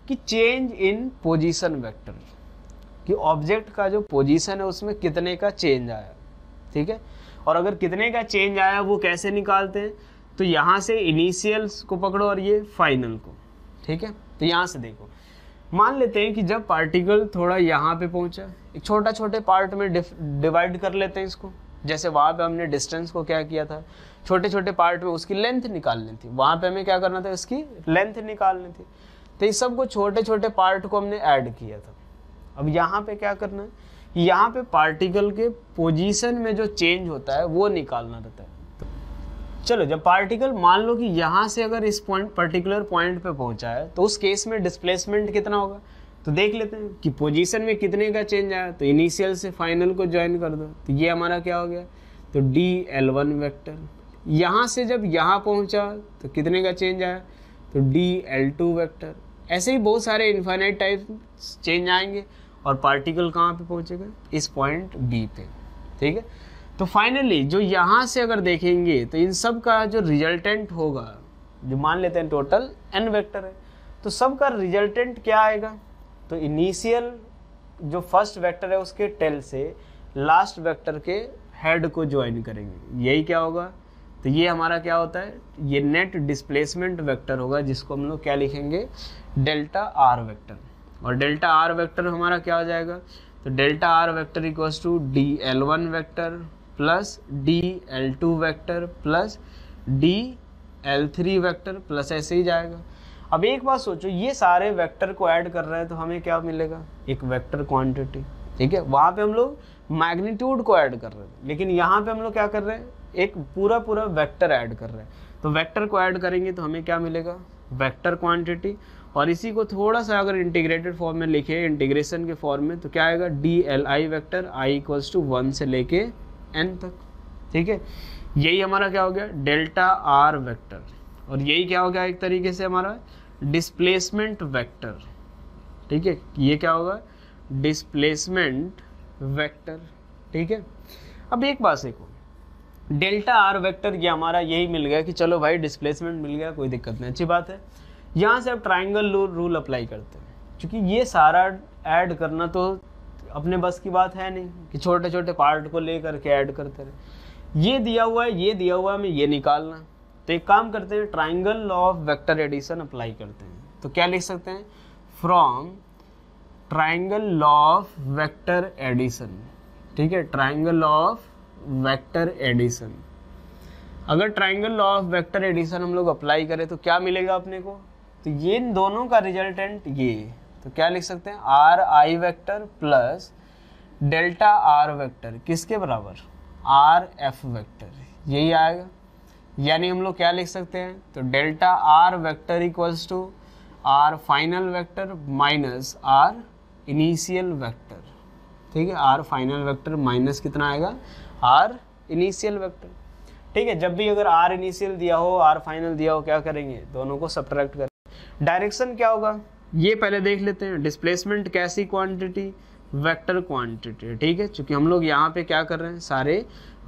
कि चेंज इन पोजीशन वेक्टर कि ऑब्जेक्ट का जो पोजीशन है उसमें कितने का चेंज आया ठीक है और अगर कितने का चेंज आया वो कैसे निकालते हैं तो यहाँ से इनिशियल्स को पकड़ो और ये फाइनल को ठीक है तो यहाँ से देखो मान लेते हैं कि जब पार्टिकल थोड़ा यहाँ पे पहुँचा एक छोटा छोटे पार्ट में डिवाइड कर लेते हैं इसको जैसे वहाँ पे हमने डिस्टेंस को क्या किया था छोटे छोटे पार्ट में उसकी लेंथ निकालनी थी वहाँ पे हमें क्या करना था इसकी लेंथ निकालनी थी तो सब सबको छोटे छोटे पार्ट को हमने ऐड किया था अब यहाँ पे क्या करना है यहाँ पे पार्टिकल के पोजीशन में जो चेंज होता है वो निकालना रहता है चलो जब पार्टिकल मान लो कि यहाँ से अगर इस पॉइंट पर्टिकुलर पॉइंट पे पहुँचा है तो उस केस में डिस्प्लेसमेंट कितना होगा तो देख लेते हैं कि पोजीशन में कितने का चेंज आया तो इनिशियल से फाइनल को ज्वाइन कर दो तो ये हमारा क्या हो गया तो डी एल वन वैक्टर यहाँ से जब यहाँ पहुँचा तो कितने का चेंज आया तो डी एल टू वैक्टर ऐसे ही बहुत सारे इन्फाइनाइट टाइप चेंज आएंगे और पार्टिकल कहाँ पे पहुँचेगा इस पॉइंट बी पे ठीक है तो फाइनली जो यहाँ से अगर देखेंगे तो इन सब का जो रिजल्टेंट होगा जो मान लेते हैं टोटल एन वेक्टर है तो सब का रिजल्टेंट क्या आएगा तो इनिशियल जो फर्स्ट वेक्टर है उसके टेल से लास्ट वेक्टर के हेड को ज्वाइन करेंगे यही क्या होगा तो ये हमारा क्या होता है ये नेट डिस्प्लेसमेंट वेक्टर होगा जिसको हम लोग क्या लिखेंगे डेल्टा आर वेक्टर और डेल्टा आर वेक्टर हमारा क्या हो जाएगा तो delta r vector equals to d l one vector plus d l two vector plus d l three vector plus ऐसे ही जाएगा अब एक बात सोचो ये सारे वेक्टर को ऐड कर रहे हैं तो हमें क्या मिलेगा एक वेक्टर क्वांटिटी ठीक है वहाँ पे हम लोग मैग्नीट्यूड को ऐड कर रहे थे लेकिन यहाँ पे हम लोग क्या कर रहे हैं एक पूरा पूरा वेक्टर ऐड कर रहे हैं तो वेक्टर को ऐड करेंगे तो हमें क्या मिलेगा वेक्टर क्वांटिटी और इसी को थोड़ा सा अगर इंटीग्रेटेड फॉर्म में लिखे इंटीग्रेशन के फॉर्म में तो क्या आएगा d l i vector i equals to one से लेके एन तक ठीक है यही हमारा क्या हो गया डेल्टा आर वेक्टर और यही क्या हो गया एक तरीके से हमारा डिस्प्लेसमेंट वेक्टर ठीक है ये क्या होगा डिस्प्लेसमेंट वेक्टर ठीक है अब एक बात देखो डेल्टा आर वेक्टर ये हमारा यही मिल गया कि चलो भाई डिस्प्लेसमेंट मिल गया कोई दिक्कत नहीं अच्छी बात है यहाँ से आप ट्राइंगल रूल अप्लाई करते हैं क्योंकि ये सारा ऐड करना तो अपने बस की बात है नहीं कि छोटे छोटे पार्ट को ले करके ऐड करते रहे ये दिया हुआ है ये दिया हुआ है हमें ये निकालना तो एक काम करते हैं triangle law of vector addition apply करते हैं तो क्या लिख सकते हैं from triangle law of vector addition ठीक है ट्राइंगल ऑफ वेक्टर एडिशन अगर triangle law of vector addition हम लोग अप्लाई करें तो क्या मिलेगा अपने को तो ये इन दोनों का रिजल्टेंट ये तो क्या लिख सकते हैं r i vector plus delta r vector किसके बराबर आर एफ वैक्टर यही आएगा यानी हम लोग क्या लिख सकते हैं तो delta r vector equals to r final vector minus r initial vector ठीक है आर फाइनल वैक्टर माइनस कितना आएगा आर इनिशियल वैक्टर ठीक है जब भी अगर आर इनिशियल दिया हो आर फाइनल दिया हो क्या करेंगे दोनों को सब्ट्रैक्ट करें डायरेक्शन क्या होगा ये पहले देख लेते हैं डिस्प्लेसमेंट कैसी क्वांटिटी वेक्टर क्वांटिटी ठीक है क्योंकि हम लोग यहाँ पे क्या कर रहे हैं सारे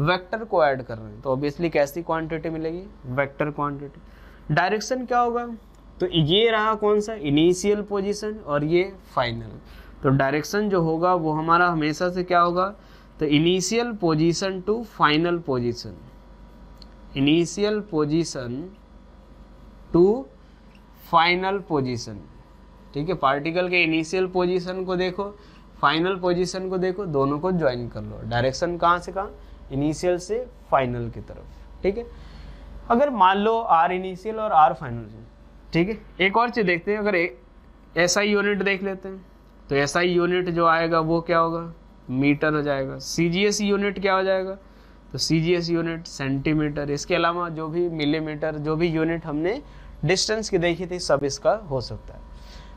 वेक्टर को ऐड कर रहे हैं तो ऑब्वियसली कैसी क्वांटिटी मिलेगी वेक्टर क्वांटिटी डायरेक्शन क्या होगा तो ये रहा कौन सा इनिशियल पोजिशन और ये फाइनल तो डायरेक्शन जो होगा वो हमारा हमेशा से क्या होगा तो initial position to final position initial position to final position ठीक है पार्टिकल के इनिशियल पोजीशन को देखो फाइनल पोजीशन को देखो दोनों को ज्वाइन कर लो डायरेक्शन कहाँ से कहाँ इनिशियल से फाइनल की तरफ ठीक है अगर मान लो आर इनिशियल और आर फाइनल ठीक है एक और चीज़ देखते हैं अगर एस आई यूनिट देख लेते हैं तो एस आई यूनिट जो आएगा वो क्या होगा मीटर हो जाएगा सी जी एस यूनिट क्या हो जाएगा तो C G S unit centimetre इसके अलावा जो भी मिलीमीटर जो भी यूनिट हमने डिस्टेंस की देखी थी सब इसका हो सकता है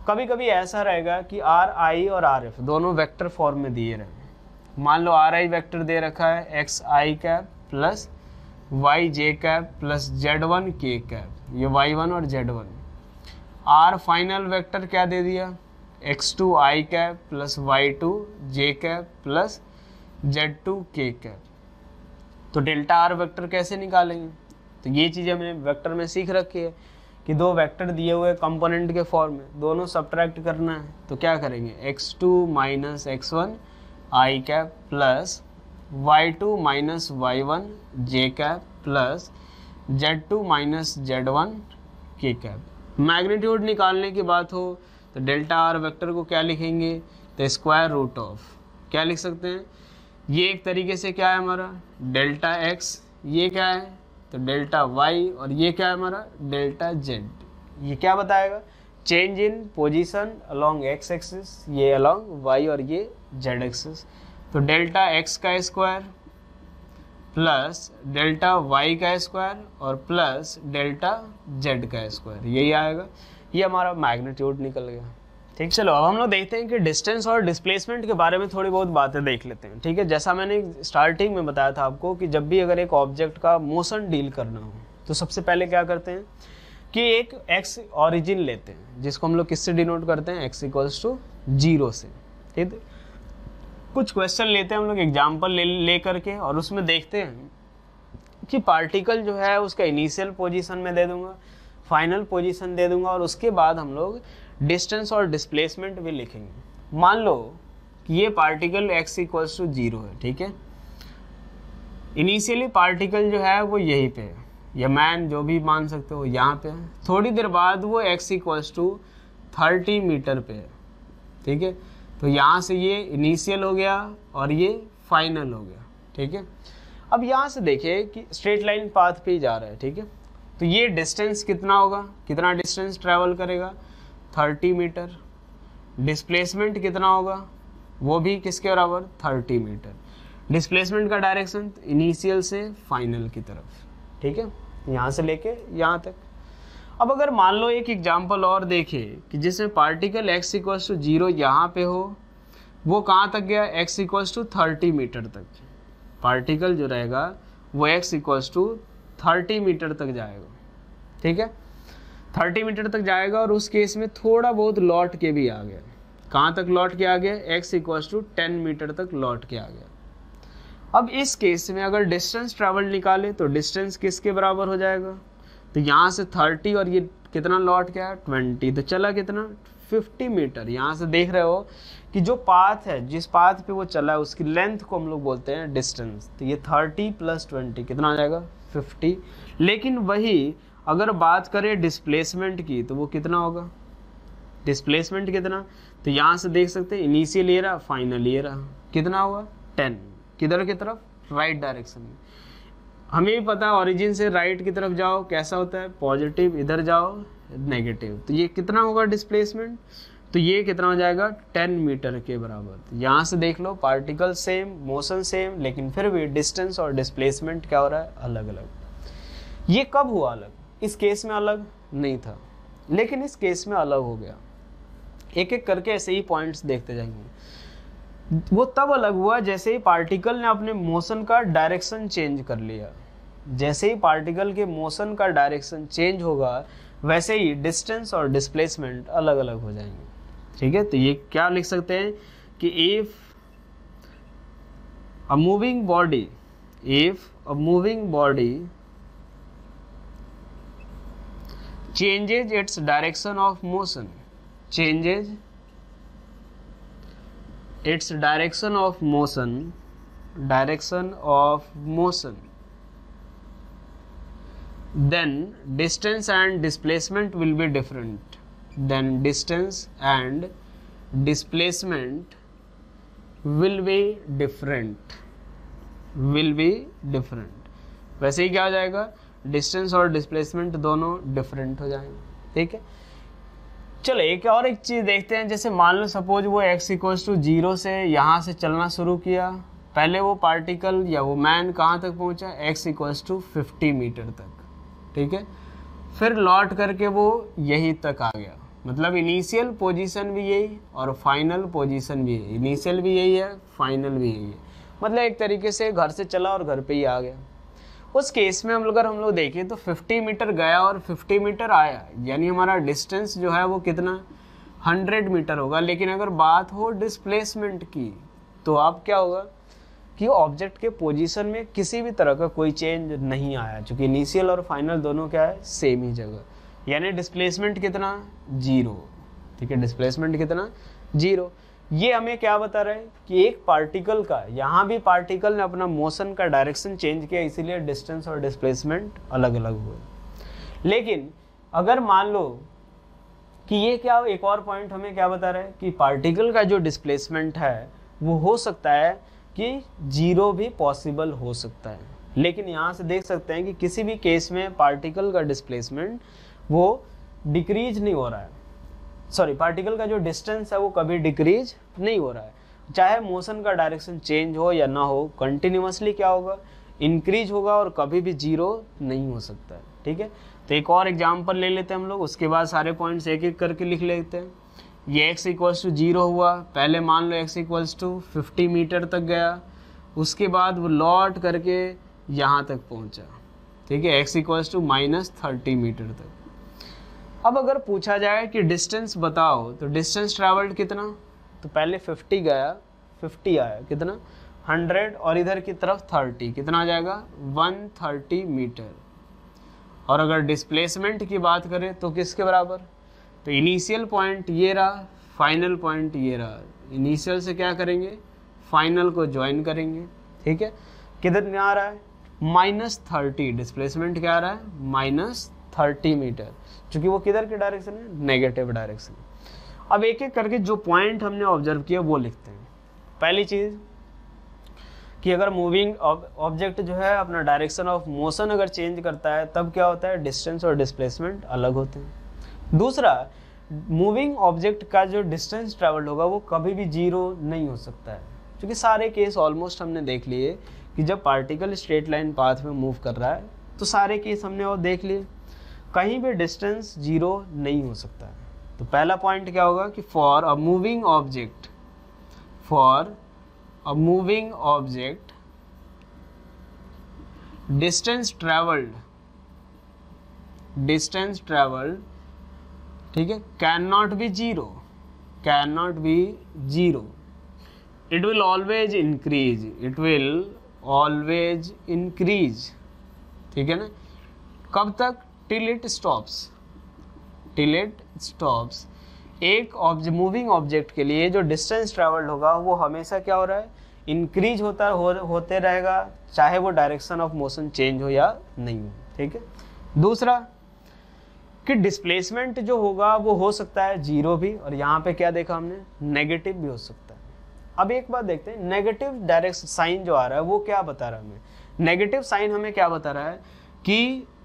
कभी कभी ऐसा रहेगा कि आर आई और आर एफ दोनों वेक्टर फॉर्म में दिए रहेंगे मान लो आर आई वैक्टर दे रखा है x i cap plus y j cap plus z one k cap ये वाई वन और z one r final vector क्या दे दिया x two i cap plus y two j cap plus z two k cap तो delta r vector कैसे निकालेंगे तो ये चीज़ें हमने वैक्टर में सीख रखी है कि दो वेक्टर दिए हुए कंपोनेंट के फॉर्म में दोनों सब्ट्रैक्ट करना है तो क्या करेंगे x two minus x one i cap plus y two minus y one j cap plus z two minus z one k cap magnitude निकालने की बात हो तो डेल्टा आर वेक्टर को क्या लिखेंगे तो स्क्वायर रूट ऑफ क्या लिख सकते हैं ये एक तरीके से क्या है हमारा डेल्टा एक्स ये क्या है तो डेल्टा वाई और ये क्या है हमारा डेल्टा जेड ये क्या बताएगा change in position along x axis ये अलोंग वाई और ये जेड एक्सिस तो डेल्टा एक्स का स्क्वायर प्लस डेल्टा वाई का स्क्वायर और प्लस डेल्टा जेड का स्क्वायर यही आएगा ये हमारा मैग्नीट्यूड निकल गया ठीक चलो अब हम लोग देखते हैं कि डिस्टेंस और डिस्प्लेसमेंट के बारे में थोड़ी बहुत बातें देख लेते हैं ठीक है जैसा मैंने स्टार्टिंग में बताया था आपको कि जब भी अगर एक ऑब्जेक्ट का मोशन डील करना हो तो सबसे पहले क्या करते हैं कि एक एक्स ऑरिजिन लेते हैं जिसको हम लोग किससे डिनोट करते हैं एक्स इक्वल्स टू जीरो से ठीक है कुछ क्वेश्चन लेते हैं हम लोग एग्जाम्पल ले ले करके और उसमें देखते हैं कि पार्टिकल जो है उसका इनिशियल पोजिशन में दे दूंगा फाइनल पोजिशन दे दूंगा और उसके बाद हम लोग डिस्टेंस और डिस्प्लेसमेंट भी लिखेंगे मान लो कि ये particle x equals to zero है ठीक है इनिशियली पार्टिकल जो है वो यहीं पे है या मैन जो भी मान सकते हो यहाँ पे है थोड़ी देर बाद वो x equals to thirty metre पे है ठीक है तो यहाँ से ये इनिशियल हो गया और ये फाइनल हो गया ठीक है अब यहाँ से देखिए कि स्ट्रेट लाइन पाथ पे ही जा रहा है ठीक है तो ये डिस्टेंस कितना होगा कितना डिस्टेंस ट्रैवल करेगा थर्टी मीटर डिस्प्लेसमेंट कितना होगा वो भी किसके बराबर थर्टी मीटर डिस्प्लेसमेंट का डायरेक्शन इनिशियल से फाइनल की तरफ ठीक है यहाँ से लेके यहाँ तक अब अगर मान लो एक एग्जाम्पल और देखें कि जिसमें particle x equals to zero यहाँ पे हो वो कहाँ तक गया x equals to thirty metre तक पार्टिकल जो रहेगा वो x equals to thirty metre तक जाएगा ठीक है थर्टी मीटर तक जाएगा और उस केस में थोड़ा बहुत लौट के भी आ गया कहाँ तक लौट के आ गया x equals to ten metre तक लौट के आ गया अब इस केस में अगर डिस्टेंस ट्रेवल निकाले तो डिस्टेंस किसके बराबर हो जाएगा तो यहाँ से थर्टी और ये कितना लौट गया ट्वेंटी तो चला कितना फिफ्टी मीटर यहाँ से देख रहे हो कि जो पाथ है जिस पाथ पे वो चला है उसकी लेंथ को हम लोग बोलते हैं डिस्टेंस तो ये थर्टी प्लस ट्वेंटी कितना आ जाएगा फिफ्टी लेकिन वही अगर बात करें डिस्प्लेसमेंट की तो वो कितना होगा डिस्प्लेसमेंट कितना तो यहाँ से देख सकते हैं इनिशियल ये रहा फाइनल ये रहा कितना हुआ टेन किधर की तरफ राइट डायरेक्शन में हमें भी पता है ऑरिजिन से राइट की तरफ जाओ कैसा होता है पॉजिटिव इधर जाओ नेगेटिव तो ये कितना होगा डिस्प्लेसमेंट तो ये कितना हो जाएगा 10 मीटर के बराबर तो यहाँ से देख लो पार्टिकल सेम मोशन सेम लेकिन फिर भी डिस्टेंस और डिस्प्लेसमेंट क्या हो रहा है अलग अलग ये कब हुआ अलग इस केस में अलग नहीं था लेकिन इस केस में अलग हो गया एक एक करके ऐसे ही पॉइंट्स देखते जाएंगे वो तब अलग हुआ जैसे ही पार्टिकल ने अपने मोशन का डायरेक्शन चेंज कर लिया जैसे ही पार्टिकल के मोशन का डायरेक्शन चेंज होगा वैसे ही डिस्टेंस और डिस्प्लेसमेंट अलग अलग हो जाएंगे ठीक है तो ये क्या लिख सकते हैं कि if a moving body if a moving body changes its direction of motion changes its direction of motion direction of motion then distance and displacement will be different then distance and displacement will be different will be different वैसे ही क्या हो जाएगा distance और displacement दोनों different हो जाएंगे ठीक है चलो एक और एक चीज़ देखते हैं जैसे मान लो सपोज वो एक्स इक्वल्स टू जीरो से यहाँ से चलना शुरू किया पहले वो पार्टिकल या वो मैन कहाँ तक पहुँचा x equals to fifty metre तक ठीक है फिर लौट करके वो यहीं तक आ गया मतलब इनिशियल पोजीशन भी यही और फाइनल पोजीशन भी यही इनिशियल भी यही है फाइनल भी यही है मतलब एक तरीके से घर से चला और घर पे ही आ गया उस केस में हम लोग अगर हम लोग देखें तो 50 मीटर गया और 50 मीटर आया यानी हमारा डिस्टेंस जो है वो कितना 100 मीटर होगा लेकिन अगर बात हो डिस्प्लेसमेंट की तो आप क्या होगा कि ऑब्जेक्ट के पोजीशन में किसी भी तरह का कोई चेंज नहीं आया चूँकि इनिशियल और फाइनल दोनों क्या है सेम ही जगह यानी डिस्प्लेसमेंट कितना जीरो ठीक है डिस्प्लेसमेंट कितना जीरो ये हमें क्या बता रहा है कि एक पार्टिकल का यहाँ भी पार्टिकल ने अपना मोशन का डायरेक्शन चेंज किया इसीलिए डिस्टेंस और डिस्प्लेसमेंट अलग अलग हुए लेकिन अगर मान लो कि ये क्या एक और पॉइंट हमें क्या बता रहा है कि पार्टिकल का जो डिस्प्लेसमेंट है वो हो सकता है कि जीरो भी पॉसिबल हो सकता है लेकिन यहाँ से देख सकते हैं कि किसी भी केस में पार्टिकल का डिस्प्लेसमेंट वो डिक्रीज नहीं हो रहा है सॉरी पार्टिकल का जो डिस्टेंस है वो कभी डिक्रीज नहीं हो रहा है चाहे मोशन का डायरेक्शन चेंज हो या ना हो कंटिन्यूसली क्या होगा इंक्रीज होगा और कभी भी जीरो नहीं हो सकता है ठीक है तो एक और एग्जाम्पल ले लेते हैं हम लोग उसके बाद सारे पॉइंट्स एक एक करके लिख लेते हैं ये एक्स इक्वल्स टू जीरो हुआ पहले मान लो x equals to fifty metre तक गया उसके बाद वो लौट करके यहाँ तक पहुँचा ठीक है x equals to minus thirty metre तक अब अगर पूछा जाए कि डिस्टेंस बताओ तो डिस्टेंस ट्रैवल्ड कितना तो पहले 50 गया 50 आया कितना 100 और इधर की तरफ 30 कितना आ जाएगा 130 मीटर और अगर डिस्प्लेसमेंट की बात करें तो किसके बराबर तो इनिशियल पॉइंट ये रहा फाइनल पॉइंट ये रहा इनिशियल से क्या करेंगे फाइनल को ज्वाइन करेंगे ठीक है किधर आ रहा है माइनस थर्टी डिस्प्लेसमेंट क्या आ रहा है माइनस थर्टी मीटर क्योंकि वो किधर के डायरेक्शन है नेगेटिव डायरेक्शन अब एक एक करके जो पॉइंट हमने ऑब्जर्व किया वो लिखते हैं पहली चीज़ कि अगर मूविंग ऑब्जेक्ट जो है अपना डायरेक्शन ऑफ मोशन अगर चेंज करता है तब क्या होता है डिस्टेंस और डिस्प्लेसमेंट अलग होते हैं दूसरा मूविंग ऑब्जेक्ट का जो डिस्टेंस ट्रेवल होगा वो कभी भी जीरो नहीं हो सकता है क्योंकि सारे केस ऑलमोस्ट हमने देख लिए कि जब पार्टिकल स्ट्रेट लाइन पाथ में मूव कर रहा है तो सारे केस हमने और देख लिए कहीं भी डिस्टेंस जीरो नहीं हो सकता है तो पहला पॉइंट क्या होगा कि for a moving object for a moving object distance travelled distance travelled ठीक है can not be zero can not be zero it will always increase it will always increase ठीक है ना कब तक till it stops till it stops एक moving object के लिए जो डिस्टेंस ट्रेवल्ड होगा वो हमेशा क्या हो रहा है इंक्रीज होता हो, होते रहेगा चाहे वो डायरेक्शन ऑफ मोशन चेंज हो या नहीं हो ठीक है दूसरा कि डिस्प्लेसमेंट जो होगा वो हो सकता है जीरो भी और यहाँ पे क्या देखा हमने नेगेटिव भी हो सकता है अब एक बात देखते हैं नेगेटिव डायरेक्ट साइन जो आ रहा है वो क्या बता रहा है हमें नेगेटिव साइन हमें क्या बता रहा है कि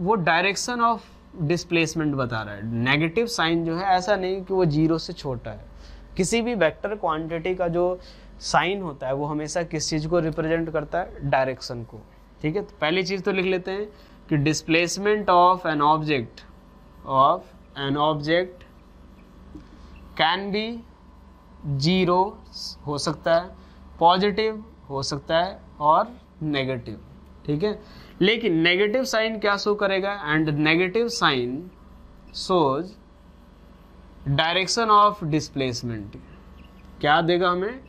वो डायरेक्शन ऑफ डिस्प्लेसमेंट बता रहा है नेगेटिव साइन जो है ऐसा नहीं कि वो जीरो से छोटा है किसी भी वेक्टर क्वांटिटी का जो साइन होता है वो हमेशा किस चीज़ को रिप्रेजेंट करता है डायरेक्शन को ठीक है तो पहली चीज़ तो लिख लेते हैं कि displacement of an object of an object can be zero हो सकता है पॉजिटिव हो सकता है और नेगेटिव ठीक है लेकिन नेगेटिव साइन क्या शो करेगा and negative sign shows direction of displacement क्या देगा हमें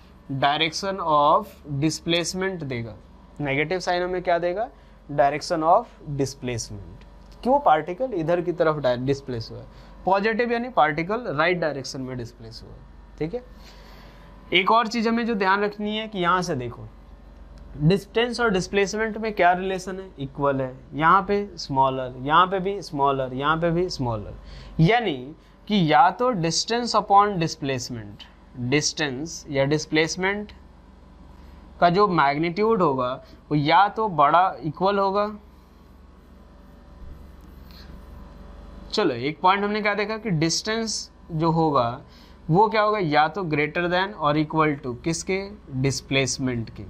डायरेक्शन ऑफ डिस्प्लेसमेंट देगा नेगेटिव साइन हमें क्या देगा डायरेक्शन ऑफ डिस्प्लेसमेंट क्यों पार्टिकल इधर की तरफ डिस्प्लेस हुआ पॉजिटिव यानी पार्टिकल राइट डायरेक्शन में डिस्प्लेस हुआ ठीक है एक और चीज़ हमें जो ध्यान रखनी है कि यहां से देखो डिस्टेंस और डिस्प्लेसमेंट में क्या रिलेशन है इक्वल है यहाँ पे स्मॉलर यहाँ पे भी स्मॉलर यहाँ पे भी स्मॉलर यानी कि या तो डिस्टेंस अपॉन डिस्प्लेसमेंट डिस्टेंस या डिस्प्लेसमेंट का जो मैग्नीट्यूड होगा वो या तो बड़ा इक्वल होगा चलो एक पॉइंट हमने क्या देखा कि डिस्टेंस जो होगा वो क्या होगा या तो ग्रेटर देन और इक्वल टू किसके डिस्प्लेसमेंट के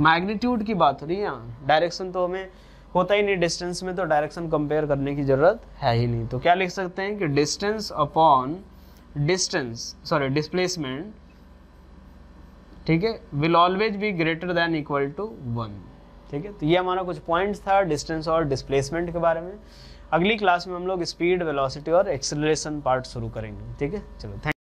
मैग्नीट्यूड की बात हो रही है यहाँ डायरेक्शन तो हमें होता ही नहीं डिस्टेंस में तो डायरेक्शन कंपेयर करने की ज़रूरत है ही नहीं तो क्या लिख सकते हैं कि distance upon distance sorry displacement ठीक है will always be greater than equal to one ठीक है तो ये हमारा कुछ पॉइंट्स था डिस्टेंस और डिस्प्लेसमेंट के बारे में अगली क्लास में हम लोग स्पीड वेलोसिटी और एक्सेलरेशन पार्ट शुरू करेंगे ठीक है चलो थैंक